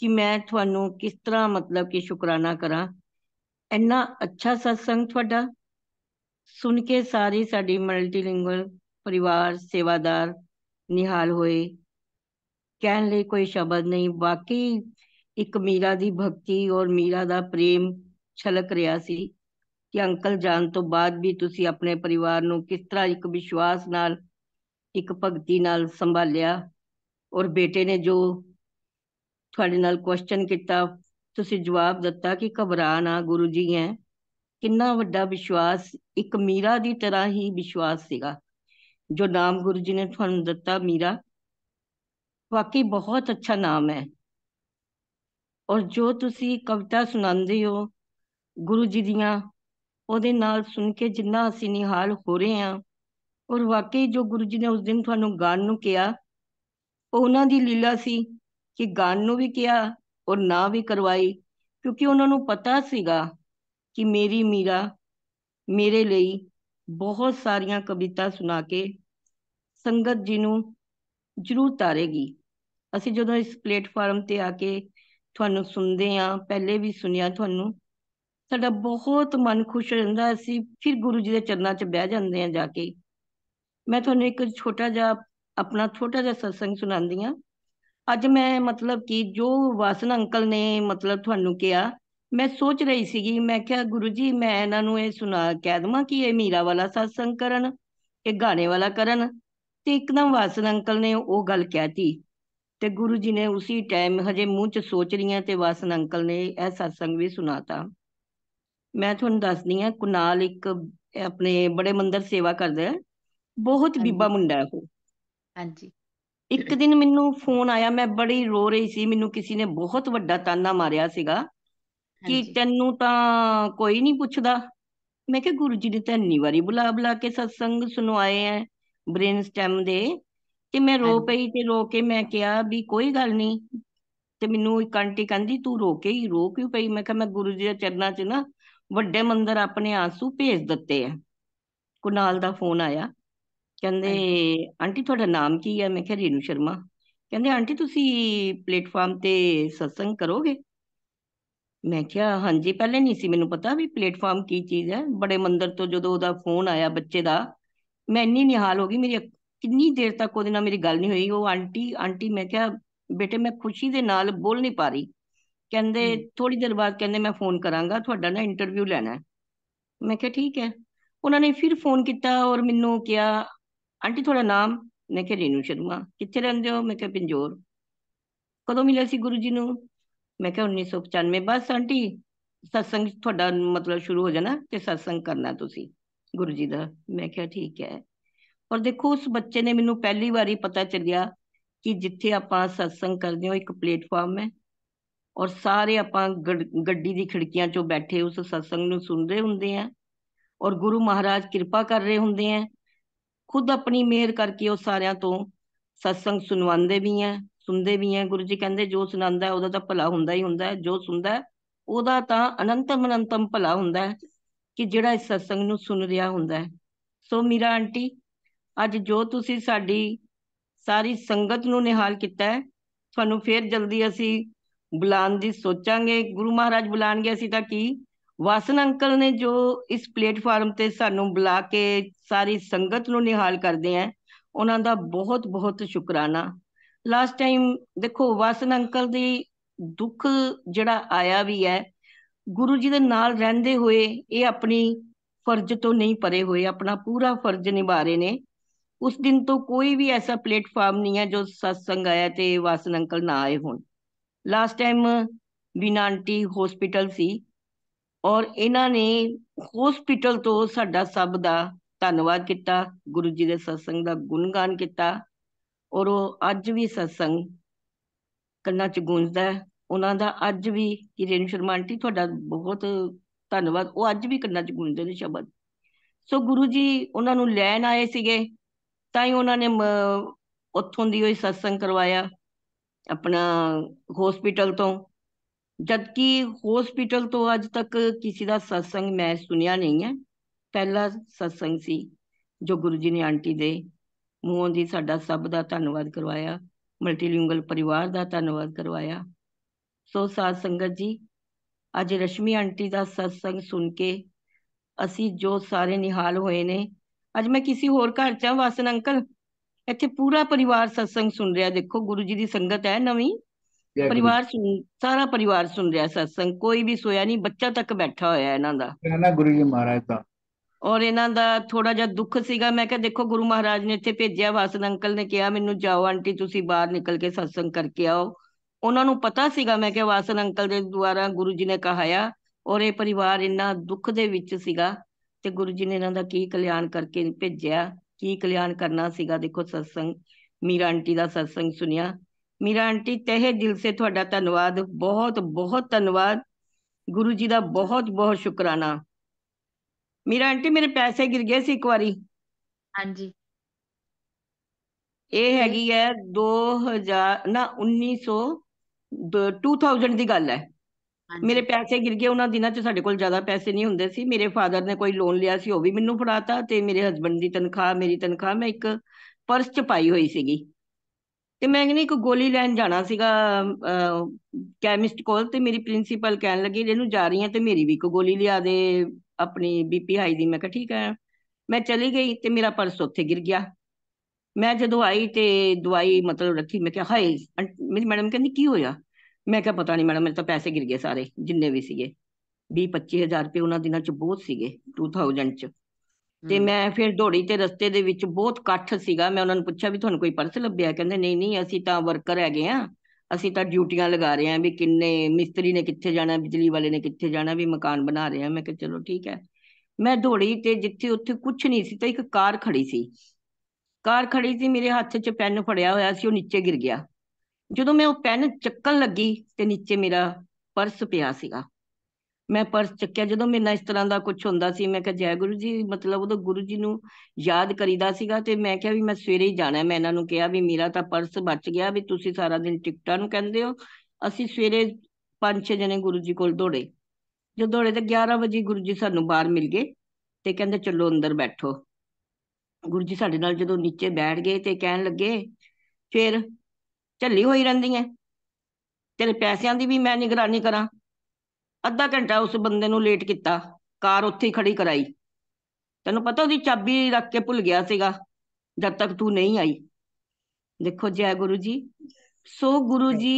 Speaker 3: कि मैं थानू किस तरह मतलब कि ਸ਼ੁਕਰਾਨਾ करा ਇੰਨਾ ਅੱਛਾ satsang ਤੁਹਾਡਾ ਸੁਣ ਕੇ ਸਾਰੇ ਸਾਡੇ ਮਲਟੀਲਿੰਗੁਅਲ ਪਰਿਵਾਰ ਸੇਵਾਦਾਰ ਨਿਹਾਲ ਹੋਏ ਕਹਿਣ ਲਈ ਕੋਈ ਸ਼ਬਦ ਨਹੀਂ ਬਾਕੀ ਇੱਕ ਮੀਰਾ ਦੀ ਭਗਤੀ ਔਰ ਮੀਰਾ ਦਾ ਪ੍ਰੇਮ ਛਲਕ ਰਿਹਾ ਸੀ ਕਿ ਅੰਕਲ ਜਾਣ ਤੋਂ ਬਾਅਦ ਵੀ ਤੁਸੀਂ ਆਪਣੇ ਪਰਿਵਾਰ ਨੂੰ ਕਿਸ ਤਰ੍ਹਾਂ ਇੱਕ ਵਿਸ਼ਵਾਸ ਨਾਲ ਇੱਕ ਭਗਤੀ ਨਾਲ ਸੰਭਾਲਿਆ ਔਰ ਬੇਟੇ ਨੇ ਜੋ ਤੁਹਾਡੇ ਨਾਲ ਕੁਐਸਚਨ ਕੀਤਾ ਤੁਸੀਂ ਜਵਾਬ ਦਿੱਤਾ ਕਿ ਘਬਰਾ ਨਾ ਗੁਰੂ ਜੀ ਹੈ ਕਿੰਨਾ ਵੱਡਾ ਵਿਸ਼ਵਾਸ ਇੱਕ ਮੀਰਾ ਦੀ ਤਰ੍ਹਾਂ ਹੀ ਵਿਸ਼ਵਾਸ ਸੀਗਾ ਜੋ ਨਾਮ ਗੁਰੂ ਜੀ ਨੇ ਤੁਹਾਨੂੰ ਦਿੱਤਾ ਮੀਰਾ ਵਾਕਈ ਬਹੁਤ ਅੱਛਾ ਨਾਮ ਹੈ ਔਰ ਜੋ ਤੁਸੀਂ ਕਵਿਤਾ ਸੁਣਾਉਂਦੇ ਹੋ ਗੁਰੂ ਜੀ ਦੀਆਂ ਉਹਦੇ ਨਾਲ ਸੁਣ ਕੇ ਜਿੰਨਾ ਅਸੀਂ ਨਿਹਾਲ ਹੋ ਰਹੇ ਹਾਂ ਔਰ ਵਾਕਈ ਜੋ ਗੁਰੂ ਜੀ ਨੇ ਉਸ ਦਿਨ ਤੁਹਾਨੂੰ ਗਾਣ ਨੂੰ ਕਿਹਾ ਉਹਨਾਂ ਦੀ ਲੀਲਾ ਸੀ ਕਿ ਗਾਣ ਨੂੰ ਵੀ ਕਿਹਾ ਔਰ ਨਾ ਵੀ ਕਰਵਾਈ ਕਿਉਂਕਿ ਉਹਨਾਂ ਨੂੰ ਪਤਾ ਸੀਗਾ ਕਿ ਮੇਰੀ ਮੀਰਾ ਮੇਰੇ ਲਈ ਬਹੁਤ ਸਾਰੀਆਂ ਕਵਿਤਾ ਸੁਣਾ ਕੇ ਸੰਗਤ ਜੀ ਨੂੰ ਜ਼ਰੂਰ ਤਾਰੇਗੀ ਅਸੀਂ ਜਦੋਂ ਇਸ ਪਲੇਟਫਾਰਮ ਤੇ ਆ ਕੇ ਤੁਹਾਨੂੰ ਸੁਣਦੇ ਆ ਪਹਿਲੇ ਵੀ ਸੁਣਿਆ ਤੁਹਾਨੂੰ ਸਾਡਾ ਬਹੁਤ ਮਨ ਖੁਸ਼ ਹੋ ਜਾਂਦਾ ਅਸੀਂ ਫਿਰ ਗੁਰੂ ਜੀ ਦੇ ਚਰਨਾਂ 'ਚ ਬਹਿ ਜਾਂਦੇ ਆ ਜਾ ਕੇ ਮੈਂ ਤੁਹਾਨੂੰ ਇੱਕ ਛੋਟਾ ਜਿਹਾ ਆਪਣਾ ਛੋਟਾ ਜਿਹਾ ਸਤਸੰਗ ਸੁਣਾਉਂਦੀ ਆ ਅੱਜ ਮੈਂ ਮਤਲਬ ਕਿ ਜੋ ਵਾਸਨ ਅੰਕਲ ਨੇ ਮਤਲਬ ਤੁਹਾਨੂੰ ਕਿਹਾ ਮੈਂ ਸੋਚ ਰਹੀ ਸੀਗੀ ਮੈਂ ਕਿਹਾ ਗੁਰੂ ਜੀ ਮੈਂ ਇਹਨਾਂ ਨੂੰ ਇਹ ਸੁਣਾ ਕਹਿ ਦਵਾਂ ਕਿ ਇਹ ਮੀਰਾ ਵਾਲਾ satsang ਕਰਨ ਇਹ ਗਾਣੇ ਵਾਲਾ ਕਰਨ ਤੇ ਇੱਕਦਮ ਵਾਸਨ ਅੰਕਲ ਨੇ ਉਹ ਗੱਲ ਕਹਿਤੀ ਤੇ ਗੁਰੂ ਜੀ ਨੇ ਉਸੇ ਟਾਈਮ ਹਜੇ ਮੂੰਹ 'ਚ ਸੋਚ ਰਹੀਆਂ ਤੇ ਵਾਸਨ ਅੰਕਲ ਨੇ ਇਹ satsang ਵੀ ਸੁਣਾਤਾ ਮੈਂ ਤੁਹਾਨੂੰ ਦੱਸਦੀ ਆ ਕੁਨਾਲ ਇੱਕ ਆਪਣੇ ਬੜੇ ਮੰਦਰ ਸੇਵਾ ਕਰਦਾ ਹੈ ਬਹੁਤ ਬੀਬਾ ਮੁੰਡਾ ਹੈ ਉਹ ਹਾਂਜੀ ਇੱਕ ਦਿਨ ਮੈਨੂੰ ਫੋਨ ਆਇਆ ਮੈਂ ਬੜੀ ਰੋ ਰਹੀ ਸੀ ਮੈਨੂੰ ਕਿਸੇ ਨੇ ਬਹੁਤ ਵੱਡਾ ਤਾਨਾ ਮਾਰਿਆ ਸੀਗਾ ਕਿ ਤੈਨੂੰ ਤਾਂ ਕੋਈ ਨਹੀਂ ਪੁੱਛਦਾ ਮੈਂ ਕਿਹਾ ਗੁਰੂ ਜੀ ਨੇ ਤਾਂ ਇੰਨੀ ਵਾਰੀ ਬੁਲਾ ਬੁਲਾ ਕੇ ਸਤਸੰਗ ਸੁਣਵਾਏ ਐ ਬ੍ਰੇਨ ਸਟੈਮ ਦੇ ਤੇ ਮੈਂ ਰੋ ਪਈ ਤੇ ਰੋ ਕੇ ਮੈਂ ਕਿਹਾ ਵੀ ਕੋਈ ਗੱਲ ਨਹੀਂ ਤੇ ਮੈਨੂੰ ਇੱਕ ਆਂਟੀ ਕਹਿੰਦੀ ਤੂੰ ਰੋ ਕੇ ਹੀ ਰੋ ਕਿਉਂ ਪਈ ਮੈਂ ਕਿਹਾ ਮੈਂ ਗੁਰੂ ਜੀ ਦੇ ਚਰਨਾਂ 'ਚ ਨਾ ਵੱਡੇ ਮੰਦਰ ਆਪਣੇ ਆਸੂ ਭੇਜ ਦਿੱਤੇ ਐ ਕੁਨਾਲ ਦਾ ਫੋਨ ਆਇਆ ਕਹਿੰਦੇ ਹਾਂਜੀ ਆਂਟੀ ਤੁਹਾਡਾ ਨਾਮ ਕੀ ਹੈ ਮੈਂ ਕਿਹਾ ਰੀਨੂ ਸ਼ਰਮਾ ਕਹਿੰਦੇ ਆਂਟੀ ਤੁਸੀਂ ਪਲੇਟਫਾਰਮ ਤੇ ਸਤਸੰਗ ਕਰੋਗੇ ਮੈਂ ਕਿਹਾ ਹਾਂਜੀ ਪਹਿਲੇ ਨਹੀਂ ਸੀ ਮੈਨੂੰ ਪਤਾ ਵੀ ਪਲੇਟਫਾਰਮ ਕੀ ਚੀਜ਼ ਹੈ ਬੜੇ ਮੰਦਰ ਤੋਂ ਜਦੋਂ ਉਹਦਾ ਫੋਨ ਆਇਆ ਬੱਚੇ ਦਾ ਮੈਂ ਇੰਨੀ ਨਿਹਾਲ ਹੋ ਗਈ ਮੇਰੀ ਕਿੰਨੀ ਦੇਰ ਤੱਕ ਉਹਦੇ ਨਾਲ ਮੇਰੀ ਗੱਲ ਨਹੀਂ ਹੋਈ ਉਹ ਆਂਟੀ ਆਂਟੀ ਮੈਂ ਕਿਹਾ ਬੇਟੇ ਮੈਂ ਖੁਸ਼ੀ ਦੇ ਨਾਲ ਬੋਲ ਨਹੀਂ ਪਾ ਰਹੀ ਕਹਿੰਦੇ ਥੋੜੀ ਦੇਰ ਬਾਅਦ ਕਹਿੰਦੇ ਮੈਂ ਫੋਨ ਕਰਾਂਗਾ ਤੁਹਾਡਾ ਨਾ ਇੰਟਰਵਿਊ ਲੈਣਾ ਹੈ ਮੈਂ ਕਿਹਾ ਠੀਕ ਹੈ ਉਹਨਾਂ ਨੇ ਫਿਰ ਫੋਨ ਕੀਤਾ ਔਰ ਮੈਨੂੰ ਕਿਹਾ ਆਂਟੀ ਤੁਹਾਡਾ ਨਾਮ ਮੈਂ ਕਿਹਾ ਰੀਨੂ ਸ਼ਰਮਾ ਕਿੱਥੇ ਰਹਿੰਦੇ ਹੋ ਮੈਂ ਕਿਹਾ ਪਿੰਜੋਰ ਕਦੋਂ ਮਿਲੇ ਸੀ ਗੁਰੂ ਜੀ ਨੂੰ ਮੈਂ ਕਿਹਾ 1995 ਬਸ ਆਂਟੀ ਸਤਸੰਗ ਤੁਹਾਡਾ ਮਤਲਬ ਸ਼ੁਰੂ ਹੋ ਜਾਣਾ ਤੇ ਸਤਸੰਗ ਕਰਨਾ ਤੁਸੀਂ ਗੁਰੂ ਜੀ ਦਾ ਮੈਂ ਕਿਹਾ ਠੀਕ ਹੈ ਔਰ ਦੇਖੋ ਉਸ ਬੱਚੇ ਨੇ ਮੈਨੂੰ ਪਹਿਲੀ ਵਾਰੀ ਪਤਾ ਚੱਲਿਆ ਕਿ ਜਿੱਥੇ ਆਪਾਂ ਸਤਸੰਗ ਕਰਦੇ ਹਾਂ ਇੱਕ ਪਲੇਟਫਾਰਮ ਹੈ ਔਰ ਸਾਰੇ ਆਪਾਂ ਗੱਡੀ ਦੀ ਖਿੜਕੀਆਂ 'ਚੋਂ ਬੈਠੇ ਉਸ ਸਤਸੰਗ ਨੂੰ ਸੁਣ ਰਹੇ ਹੁੰਦੇ ਆ ਔਰ ਗੁਰੂ ਮਹਾਰਾਜ ਕਿਰਪਾ ਕਰ ਰਹੇ ਹੁੰਦੇ ਆ ਖੁਦ ਆਪਣੀ ਮਿਹਰ ਕਰਕੇ ਉਹ ਸਾਰਿਆਂ ਤੋਂ ਸਤਸੰਗ ਸੁਣਵਾਉਂਦੇ ਵੀ ਐ ਸੁਣਦੇ ਵੀ ਐ ਗੁਰੂ ਜੀ ਕਹਿੰਦੇ ਜੋ ਸੁਣਾਉਂਦਾ ਉਹਦਾ ਤਾਂ ਭਲਾ ਹੁੰਦਾ ਹੀ ਹੁੰਦਾ ਜੋ ਸੁਣਦਾ ਉਹਦਾ ਤਾਂ ਅਨੰਤਮ ਅਨੰਤਮ ਭਲਾ ਹੁੰਦਾ ਹੈ ਕਿ ਜਿਹੜਾ ਇਸ ਸਤਸੰਗ ਨੂੰ ਸੁਣ ਰਿਹਾ ਹੁੰਦਾ ਸੋ ਮੀਰਾ ਆਂਟੀ ਅੱਜ ਜੋ ਤੁਸੀਂ ਸਾਡੀ ਸਾਰੀ ਸੰਗਤ ਨੂੰ ਨਿਹਾਲ ਕੀਤਾ ਤੁਹਾਨੂੰ ਫੇਰ ਜਲਦੀ ਅਸੀਂ ਬੁਲਾਉਣ ਦੀ ਸੋਚਾਂਗੇ ਗੁਰੂ ਮਹਾਰਾਜ ਬੁਲਾਣਗੇ ਅਸੀਂ ਤਾਂ ਕੀ ਵਾਸਨ ਅੰਕਲ ਨੇ ਜੋ ਇਸ ਪਲੇਟਫਾਰਮ ਤੇ ਸਾਨੂੰ ਬੁਲਾ ਕੇ ਸਾਰੀ ਸੰਗਤ ਨੂੰ ਨਿਹਾਲ ਕਰਦੇ ਆ ਉਹਨਾਂ ਦਾ ਬਹੁਤ ਬਹੁਤ ਸ਼ੁਕਰਾਨਾ ਲਾਸਟ ਟਾਈਮ ਦੇਖੋ ਵਾਸਨ ਅੰਕਲ ਦੀ ਦੁੱਖ ਜਿਹੜਾ ਆਇਆ ਵੀ ਹੈ ਗੁਰੂ ਜੀ ਦੇ ਨਾਲ ਰਹਿੰਦੇ ਹੋਏ ਇਹ ਆਪਣੀ ਫਰਜ਼ ਤੋਂ ਨਹੀਂ ਪਰੇ ਹੋਏ ਆਪਣਾ ਪੂਰਾ ਫਰਜ਼ ਨਿਭਾ ਰਹੇ ਨੇ ਉਸ ਦਿਨ ਤੋਂ ਕੋਈ ਵੀ ਐਸਾ ਪਲੇਟਫਾਰਮ ਨਹੀਂ ਹੈ ਜੋ ਸਤਸੰਗ ਆਇਆ ਤੇ ਵਾਸਨ ਅੰਕਲ ਨਾ ਆਏ ਹੋਣ ਲਾਸਟ ਟਾਈਮ ਬਿਨਾਂਟੀ ਹਸਪੀਟਲ ਸੀ ਔਰ ਇਹਨਾਂ ਨੇ ਹਸਪੀਟਲ ਤੋਂ ਸਾਡਾ ਸਭ ਦਾ ਧੰਨਵਾਦ ਕੀਤਾ ਗੁਰੂ ਜੀ ਦੇ satsang ਦਾ ਗੁਣਗਾਨ ਕੀਤਾ ਔਰ ਉਹ ਅੱਜ ਵੀ satsang ਕੰਨਾਂ 'ਚ ਗੂੰਜਦਾ ਹੈ ਉਹਨਾਂ ਦਾ ਅੱਜ ਵੀ ਕਿਰਨ ਸ਼ਰਮਾ ਆਂਟੀ ਤੁਹਾਡਾ ਬਹੁਤ ਧੰਨਵਾਦ ਉਹ ਅੱਜ ਵੀ ਕੰਨਾਂ 'ਚ ਗੂੰਜਦੇ ਨੇ ਸ਼ਬਦ ਸੋ ਗੁਰੂ ਜੀ ਉਹਨਾਂ ਨੂੰ ਲੈਣ ਆਏ ਸੀਗੇ ਤਾਂ ਹੀ ਉਹਨਾਂ ਨੇ ਉੱਥੋਂ ਦੀ ਉਹ satsang ਕਰਵਾਇਆ ਆਪਣਾ ਹਸਪੀਟਲ ਤੋਂ ਜਦਕਿ ਹਸਪੀਟਲ ਤੋਂ ਅੱਜ ਤੱਕ ਕਿਸੇ ਦਾ satsang ਮੈਂ ਸੁਨਿਆ ਨਹੀਂ ਹੈ ਪਹਿਲਾ satsang ਸੀ ਜੋ ਗੁਰੂ ਜੀ ਨੇ ਆਂਟੀ ਦੇ ਮੂੰਹੋਂ ਦੀ ਸਾਡਾ ਸਭ ਦਾ ਧੰਨਵਾਦ ਕਰਵਾਇਆ ਮਲਟੀਲਿੰਗੁਅਲ ਪਰਿਵਾਰ ਦਾ ਧੰਨਵਾਦ ਕਰਵਾਇਆ ਸੋ ਸਾਧ ਸੰਗਤ ਜੀ ਅੱਜ ਰਸ਼ਮੀ ਆਂਟੀ ਦਾ satsang ਸੁਣ ਕੇ ਅਸੀਂ ਜੋ ਸਾਰੇ ਨਿਹਾਲ ਹੋਏ ਨੇ ਅੱਜ ਮੈਂ ਕਿਸੇ ਹੋਰ ਘਰ ਚ ਵਾਸਨ ਅੰਕਲ ਇੱਥੇ ਪੂਰਾ ਪਰਿਵਾਰ satsang ਸੁਣ ਰਿਹਾ ਦੇਖੋ ਗੁਰੂ ਜੀ ਦੀ ਸੰਗਤ ਹੈ ਨਵੀਂ ਪਰਿਵਾਰ ਸੁਣ ਸਾਰਾ ਪਰਿਵਾਰ ਸੁਣ ਰਿਹਾ satsang ਕੋਈ ਵੀ ਸੋਇਆ ਨਹੀਂ ਬੱਚਾ ਤੱਕ ਬੈਠਾ ਹੋਇਆ ਇਹਨਾਂ ਦਾ
Speaker 1: ਇਹਨਾਂ ਗੁਰੂ ਜੀ ਮਹਾਰਾਜ ਦਾ
Speaker 3: ਔਰ ਇਹਨਾਂ ਦਾ ਥੋੜਾ ਜਿਹਾ ਦੁੱਖ ਸੀਗਾ ਮੈਂ ਕਿਹਾ ਦੇਖੋ ਗੁਰੂ ਮਹਾਰਾਜ ਨੇ ਇੱਥੇ ਭੇਜਿਆ ਵਾਸਨ ਅੰਕਲ ਨੇ ਕਿਹਾ ਮੈਨੂੰ ਜਾਓ ਆਂਟੀ ਤੁਸੀਂ ਬਾਹਰ ਨਿਕਲ ਕੇ satsang ਕਰਕੇ ਆਓ ਉਹਨਾਂ ਨੂੰ ਪਤਾ ਸੀਗਾ ਮੈਂ ਕਿਹਾ ਵਾਸਨ ਅੰਕਲ ਦੇ ਦੁਆਰਾ ਗੁਰੂ ਜੀ ਨੇ ਕਹਾਇਆ ਔਰ ਇਹ ਪਰਿਵਾਰ ਇੰਨਾ ਦੁੱਖ ਦੇ ਵਿੱਚ ਸੀਗਾ ਤੇ ਗੁਰੂ ਜੀ ਨੇ ਇਹਨਾਂ ਦਾ ਕੀ ਕਲਿਆਣ ਕਰਕੇ ਭੇਜਿਆ ਕੀ ਕਲਿਆਣ ਕਰਨਾ ਸੀਗਾ ਦੇਖੋ satsang ਮੀਰਾ ਆਂਟੀ ਦਾ satsang ਸੁਨਿਆ ਮੀਰਾ ਆਂਟੀ ਤਹਿ ਦਿਲ ਸੇ ਤੁਹਾਡਾ ਧੰਨਵਾਦ ਬਹੁਤ ਬਹੁਤ ਧੰਨਵਾਦ ਗੁਰੂ ਜੀ ਦਾ ਬਹੁਤ ਬਹੁਤ ਸ਼ੁਕਰਾਨਾ ਮੀਰਾ ਆਂਟੀ ਮੇਰੇ ਪੈਸੇ ਗਿਰ ਗਏ ਸੀ ਇੱਕ ਵਾਰੀ ਹਾਂਜੀ ਇਹ ਹੈਗੀ ਹੈ 2000 ਨਾ 1900 2000 ਦੀ ਗੱਲ ਹੈ ਮੇਰੇ ਪੈਸੇ ਗਿਰ ਗਏ ਉਹਨਾਂ ਦਿਨਾਂ 'ਚ ਸਾਡੇ ਕੋਲ ਜ਼ਿਆਦਾ ਪੈਸੇ ਨਹੀਂ ਹੁੰਦੇ ਸੀ ਮੇਰੇ ਫਾਦਰ ਨੇ ਕੋਈ ਲੋਨ ਲਿਆ ਸੀ ਉਹ ਵੀ ਮੈਨੂੰ ਫੜਾਤਾ ਤੇ ਮੇਰੇ ਹਸਬੰਡ ਦੀ ਤਨਖਾਹ ਮੇਰੀ ਤਨਖਾਹ ਮੈਂ ਇੱਕ ਪਰਸ 'ਚ ਪਾਈ ਹੋਈ ਸੀਗੀ ਤੇ ਮੈਂ ਕਹਿੰਦੀ ਇੱਕ ਗੋਲੀ ਲੈਣ ਜਾਣਾ ਸੀਗਾ ਕੈਮਿਸਟ ਕੋਲ ਤੇ ਮੇਰੀ ਪ੍ਰਿੰਸੀਪਲ ਕਹਿਣ ਲੱਗੀ ਇਹਨੂੰ ਜਾ ਰਹੀ ਹੈ ਤੇ ਮੇਰੀ ਵੀ ਇੱਕ ਗੋਲੀ ਲਿਆ ਦੇ ਆਪਣੀ ਬੀਪੀ ਹਾਈ ਦੀ ਮੈਂ ਕਿਹਾ ਠੀਕ ਹੈ ਮੈਂ ਚਲੀ ਗਈ ਤੇ ਮੇਰਾ ਪਰਸ ਉੱਥੇ ਗਿਰ ਗਿਆ ਮੈਂ ਜਦੋਂ ਆਈ ਤੇ ਦਵਾਈ ਮਤਲਬ ਰੱਖੀ ਮੈਂ ਕਿਹਾ ਹਾਏ ਮੇਰੀ ਮੈਡਮ ਕਹਿੰਦੀ ਕੀ ਹੋਇਆ ਮੈਂ ਕਿਹਾ ਪਤਾ ਨਹੀਂ ਮੈਡਮ ਮੇਰੇ ਤਾਂ ਪੈਸੇ ਗਿਰ ਗਏ ਸਾਰੇ ਜਿੰਨੇ ਵੀ ਸੀਗੇ 20 25000 ਰੁਪਏ ਉਹਨਾਂ ਦਿਨਾਂ ਚ ਬਹੁਤ ਸੀਗੇ 2000 ਚ ਤੇ ਮੈਂ ਫਿਰ ਦੌੜੀ ਤੇ ਰਸਤੇ ਦੇ ਵਿੱਚ ਬਹੁਤ ਇਕੱਠ ਸੀਗਾ ਮੈਂ ਉਹਨਾਂ ਨੂੰ ਪੁੱਛਿਆ ਵੀ ਤੁਹਾਨੂੰ ਕੋਈ ਪਰਸ ਲੱਭਿਆ ਕਹਿੰਦੇ ਨਹੀਂ ਨਹੀਂ ਅਸੀਂ ਤਾਂ ਵਰਕਰ ਹੈਗੇ ਆ ਅਸੀਂ ਤਾਂ ਡਿਊਟੀਆਂ ਲਗਾ ਰਹੇ ਆ ਵੀ ਕਿੰਨੇ ਮਿਸਤਰੀ ਨੇ ਕਿੱਥੇ ਜਾਣਾ ਬਿਜਲੀ ਵਾਲੇ ਨੇ ਕਿੱਥੇ ਜਾਣਾ ਵੀ ਮਕਾਨ ਬਣਾ ਰਹੇ ਆ ਮੈਂ ਕਿਹਾ ਚਲੋ ਠੀਕ ਹੈ ਮੈਂ ਦੌੜੀ ਤੇ ਜਿੱਥੇ ਉੱਥੇ ਕੁਝ ਨਹੀਂ ਸੀ ਤਾਂ ਇੱਕ ਕਾਰ ਖੜੀ ਸੀ ਕਾਰ ਖੜੀ ਸੀ ਮੇਰੇ ਹੱਥ 'ਚ ਪੈਨ ਫੜਿਆ ਹੋਇਆ ਸੀ ਉਹ ਨੀਚੇ ਗਿਰ ਗਿਆ ਜਦੋਂ ਮੈਂ ਉਹ ਪੈਨ ਚੱਕਣ ਲੱਗੀ ਤੇ ਨੀਚੇ ਮੇਰਾ ਪਰਸ ਪਿਆ ਸੀਗਾ ਮੈਂ ਪਰਸ ਚੱਕਿਆ ਜਦੋਂ ਮੇਰੇ ਨਾਲ ਇਸ ਤਰ੍ਹਾਂ ਦਾ ਕੁਝ ਹੁੰਦਾ ਸੀ ਮੈਂ ਕਿਹਾ ਜੈ ਗੁਰੂ ਜੀ ਮਤਲਬ ਉਦੋਂ ਗੁਰੂ ਜੀ ਨੂੰ ਯਾਦ ਕਰੀਦਾ ਸੀਗਾ ਤੇ ਮੈਂ ਕਿਹਾ ਵੀ ਮੈਂ ਸਵੇਰੇ ਹੀ ਜਾਣਾ ਮੈਂ ਇਹਨਾਂ ਨੂੰ ਕਿਹਾ ਵੀ ਮੇਰਾ ਤਾਂ ਪਰਸ ਬਚ ਗਿਆ ਵੀ ਤੁਸੀਂ ਸਾਰਾ ਦਿਨ ਟਿਕਟਾਂ ਨੂੰ ਕਹਿੰਦੇ ਹੋ ਅਸੀਂ ਸਵੇਰੇ 5-6 ਜਣੇ ਗੁਰੂ ਜੀ ਕੋਲ ਦੌੜੇ ਜਦੋਂ ਦੌੜੇ ਤੇ 11 ਵਜੇ ਗੁਰੂ ਜੀ ਸਾਨੂੰ ਬਾਹਰ ਮਿਲ ਗਏ ਤੇ ਕਹਿੰਦੇ ਚਲੋ ਅੰਦਰ ਬੈਠੋ ਗੁਰੂ ਜੀ ਸਾਡੇ ਨਾਲ ਜਦੋਂ ਨੀਚੇ ਬੈਠ ਗਏ ਤੇ ਕਹਿਣ ਲੱਗੇ ਫਿਰ ਝੱਲੀ ਹੋਈ ਰਹਿੰਦੀ ਐ ਤੇਰੇ ਪੈਸਿਆਂ ਦੀ ਵੀ ਮੈਂ ਨਿਗਰਾਨੀ ਕਰਾਂ ਅੱਧਾ ਘੰਟਾ ਉਸ ਬੰਦੇ ਨੂੰ ਲੇਟ ਕੀਤਾ ਕਾਰ ਉੱਥੇ ਹੀ ਖੜੀ ਕਰਾਈ ਤੈਨੂੰ ਪਤਾ ਉਹਦੀ ਚਾਬੀ ਰੱਖ ਕੇ ਭੁੱਲ ਗਿਆ ਸੀਗਾ ਜਦ ਤੱਕ ਤੂੰ ਨਹੀਂ ਆਈ ਦੇਖੋ ਜੈ ਗੁਰੂ ਜੀ ਸੋ ਗੁਰੂ ਜੀ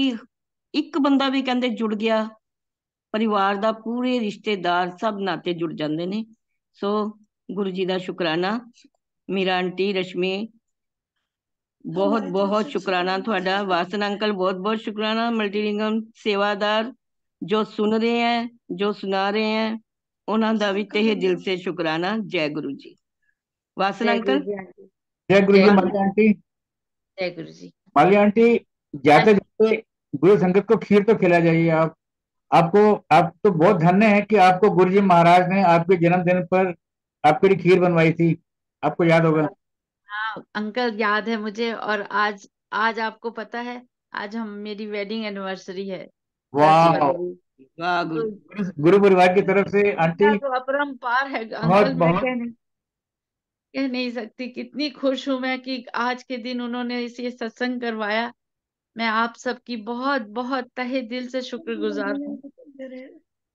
Speaker 3: ਇੱਕ ਬੰਦਾ ਵੀ ਕਹਿੰਦੇ ਜੁੜ ਗਿਆ ਪਰਿਵਾਰ ਦਾ ਪੂਰੇ ਰਿਸ਼ਤੇਦਾਰ ਸਭ ਨਾਤੇ ਜੁੜ ਜਾਂਦੇ ਨੇ ਸੋ ਗੁਰੂ ਜੀ ਦਾ ਸ਼ੁਕਰਾਨਾ ਮੇਰਾ ਆਂਟੀ ਰਸ਼ਮੀ ਬਹੁਤ ਬਹੁਤ ਸ਼ੁਕਰਾਨਾ ਤੁਹਾਡਾ ਵਾਸਨ ਅੰਕਲ ਬਹੁਤ ਬਹੁਤ ਸ਼ੁਕਰਾਨਾ ਮਲਟੀਲਿੰਗਮ ਸੇਵਾਦਾਰ जो सुन रहे हैं जो सुना रहे हैं उन्होंने ਦਾ ਵੀ ਤਹਿ ਦਿਲ ਸੇ ਸ਼ੁਕਰਾਨਾ ਜੈ ਗੁਰੂ ਜੀ वासन अंकल
Speaker 2: हाँ
Speaker 1: जय गुरुजी माल्या आंटी
Speaker 2: जय गुरुजी
Speaker 1: माल्या आंटी जाते हाँ जाते गुरु संगत को खीर तो खिला जाइए आप आपको आप तो बहुत धन्य है कि आपको गुरु जी महाराज ने आपके जन्मदिन पर आपके लिए खीर बनवाई थी आपको याद होगा
Speaker 2: हाँ अंकल याद है मुझे और आज आज आपको पता है आज हम मेरी वेडिंग एनिवर्सरी है
Speaker 3: वाह गुरु परिवार की
Speaker 1: तरफ से अच्छा, आंटी तो
Speaker 2: अपरंपार है कह नहीं सकती कितनी खुश हूं मैं कि आज के दिन उन्होंने इसे सत्संग करवाया मैं आप सबकी बहुत बहुत तहे दिल से शुक्रगुजार हूँ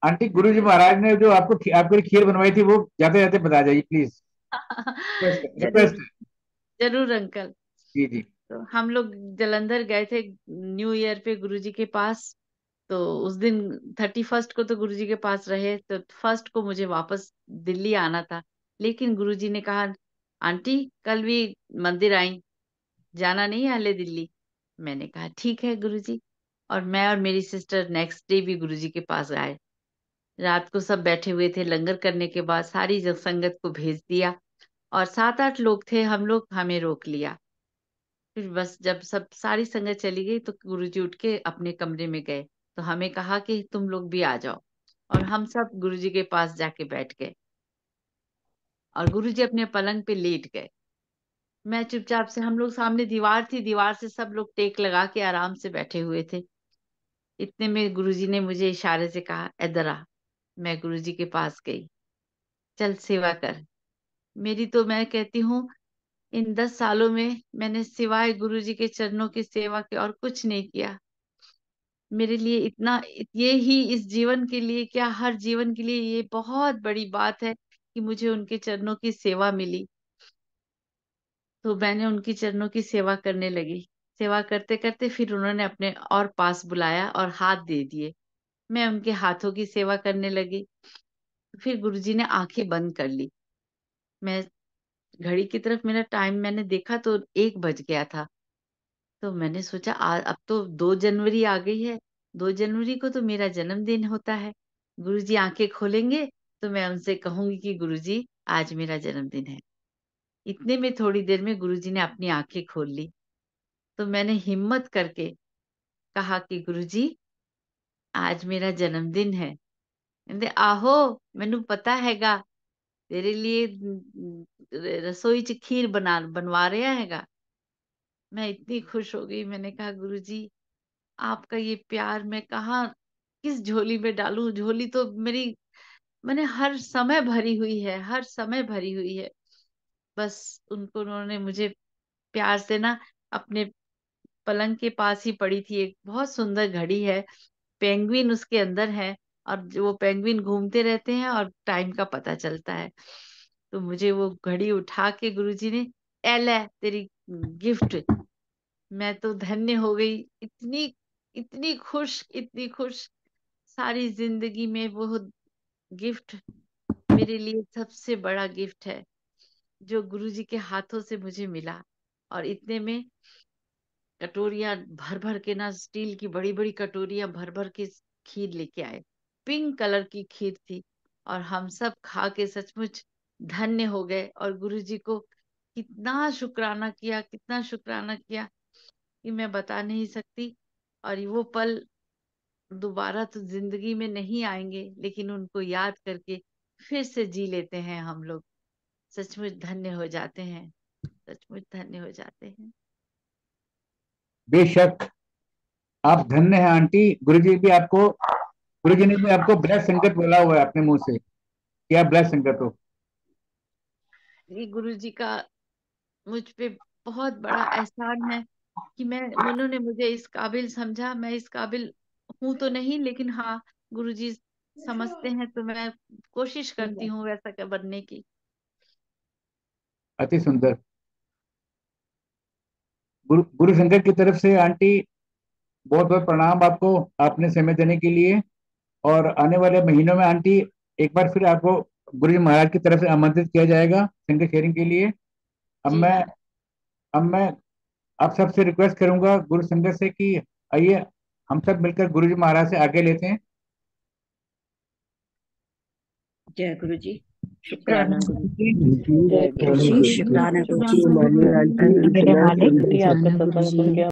Speaker 1: आंटी गुरु जी महाराज ने जो आपको आपके लिए खीर बनवाई थी वो जाते जाते बता जाइए प्लीज जरूर,
Speaker 2: जरूर अंकल जी जी तो हम लोग जलंधर गए थे न्यू ईयर पे गुरुजी के पास तो उस दिन थर्टी फर्स्ट को तो गुरुजी के पास रहे तो फर्स्ट को मुझे वापस दिल्ली आना था लेकिन गुरुजी ने कहा आंटी कल भी मंदिर आई जाना नहीं है हले दिल्ली मैंने कहा ठीक है गुरुजी और मैं और मेरी सिस्टर नेक्स्ट डे भी गुरुजी के पास आए रात को सब बैठे हुए थे लंगर करने के बाद सारी संगत को भेज दिया और सात आठ लोग थे हम लोग हमें रोक लिया फिर बस जब सब सारी संगत चली गई तो गुरुजी उठ के अपने कमरे में गए तो हमें कहा कि तुम लोग भी आ जाओ और हम सब गुरुजी के पास जाके बैठ गए और गुरुजी अपने पलंग पे लेट गए मैं चुपचाप से हम लोग सामने दीवार थी दीवार से सब लोग टेक लगा के आराम से बैठे हुए थे इतने में गुरुजी ने मुझे इशारे से कहा एदरा मैं गुरुजी के पास गई चल सेवा कर मेरी तो मैं कहती हूँ इन दस सालों में मैंने सिवाय गुरुजी के चरणों की सेवा के और कुछ नहीं किया मेरे लिए इतना ये ही इस जीवन के लिए क्या हर जीवन के लिए ये बहुत बड़ी बात है कि मुझे उनके चरणों की सेवा मिली तो मैंने उनकी चरणों की सेवा करने लगी सेवा करते करते फिर उन्होंने अपने और पास बुलाया और हाथ दे दिए मैं उनके हाथों की सेवा करने लगी फिर गुरुजी ने आंखें बंद कर ली मैं घड़ी की तरफ मेरा टाइम मैंने देखा तो एक बज गया था तो मैंने सोचा आ, अब तो दो जनवरी आ गई है दो जनवरी को तो मेरा जन्मदिन होता है गुरु जी आंखें खोलेंगे तो मैं उनसे कहूंगी कि जी आज मेरा जन्मदिन है इतने में थोड़ी देर में गुरु जी ने अपनी आंखें खोल ली तो मैंने हिम्मत करके कहा कि गुरु जी आज मेरा जन्मदिन है ਕਹਿੰਦੇ आहो मैनू पता हैगा ਤੇਰੇ लिए रसोई 'ਚ बना बनवा रहा है मैं इतनी खुश हो गई मैंने कहा गुरु जी आपका ये प्यार मैं कहा किस झोली में डालू झोली तो मेरी मैंने हर समय भरी हुई है हर समय भरी हुई है बस उनको उन्होंने मुझे प्यार से ना अपने पलंग के पास ही पड़ी थी एक बहुत सुंदर घड़ी है पेंगुइन उसके अंदर है और वो पेंगुइन घूमते रहते हैं और टाइम का पता चलता है तो मुझे वो घड़ी उठा के गुरु ने एल है तेरी गिफ्ट मैं तो धन्य हो गई इतनी इतनी खुश इतनी खुश सारी जिंदगी में वो गिफ्ट मेरे लिए सबसे बड़ा गिफ्ट है जो गुरु जी के हाथों से मुझे मिला और इतने में कटोरिया भर भर के ना स्टील की बड़ी बड़ी कटोरिया भर भर के खीर लेके आए पिंक कलर की खीर थी और हम सब खा के सचमुच धन्य हो गए और गुरु जी को कितना शुक्राना किया कितना शुक्राना किया कि मैं बता नहीं सकती और वो पल दोबारा तो जिंदगी में नहीं आएंगे लेकिन उनको याद करके फिर से जी लेते हैं हम लोग सचमुच धन्य हो जाते हैं सचमुच धन्य हो जाते हैं
Speaker 1: बेशक आप धन्य हैं आंटी गुरुजी भी आपको गुरुजी ने भी आपको ब्रह संकट बोला हुआ है अपने मुंह से क्या ब्रह संकट हो
Speaker 2: गुरु जी का मुझ पे बहुत बड़ा एहसान है कि मैं उन्होंने मुझे इस काबिल समझा मैं इस काबिल हूँ तो नहीं लेकिन हाँ गुरु जी समझते हैं तो मैं कोशिश करती हूँ वैसा बनने की
Speaker 1: अति सुंदर गुरु गुरु शंकर की तरफ से आंटी बहुत बहुत प्रणाम आपको आपने समय देने के लिए और आने वाले महीनों में आंटी एक बार फिर आपको गुरु जी महाराज की तरफ से आमंत्रित किया जाएगा शंकर शेयरिंग के लिए अब मैं अब मैं आप सबसे रिक्वेस्ट करूंगा गुरु संगत से कि आइए हम सब मिलकर गुरु जी महाराज से आगे लेते हैं
Speaker 3: जय गुरु जी शुक्राना गुरु जी शुक्राना
Speaker 2: गुरु जी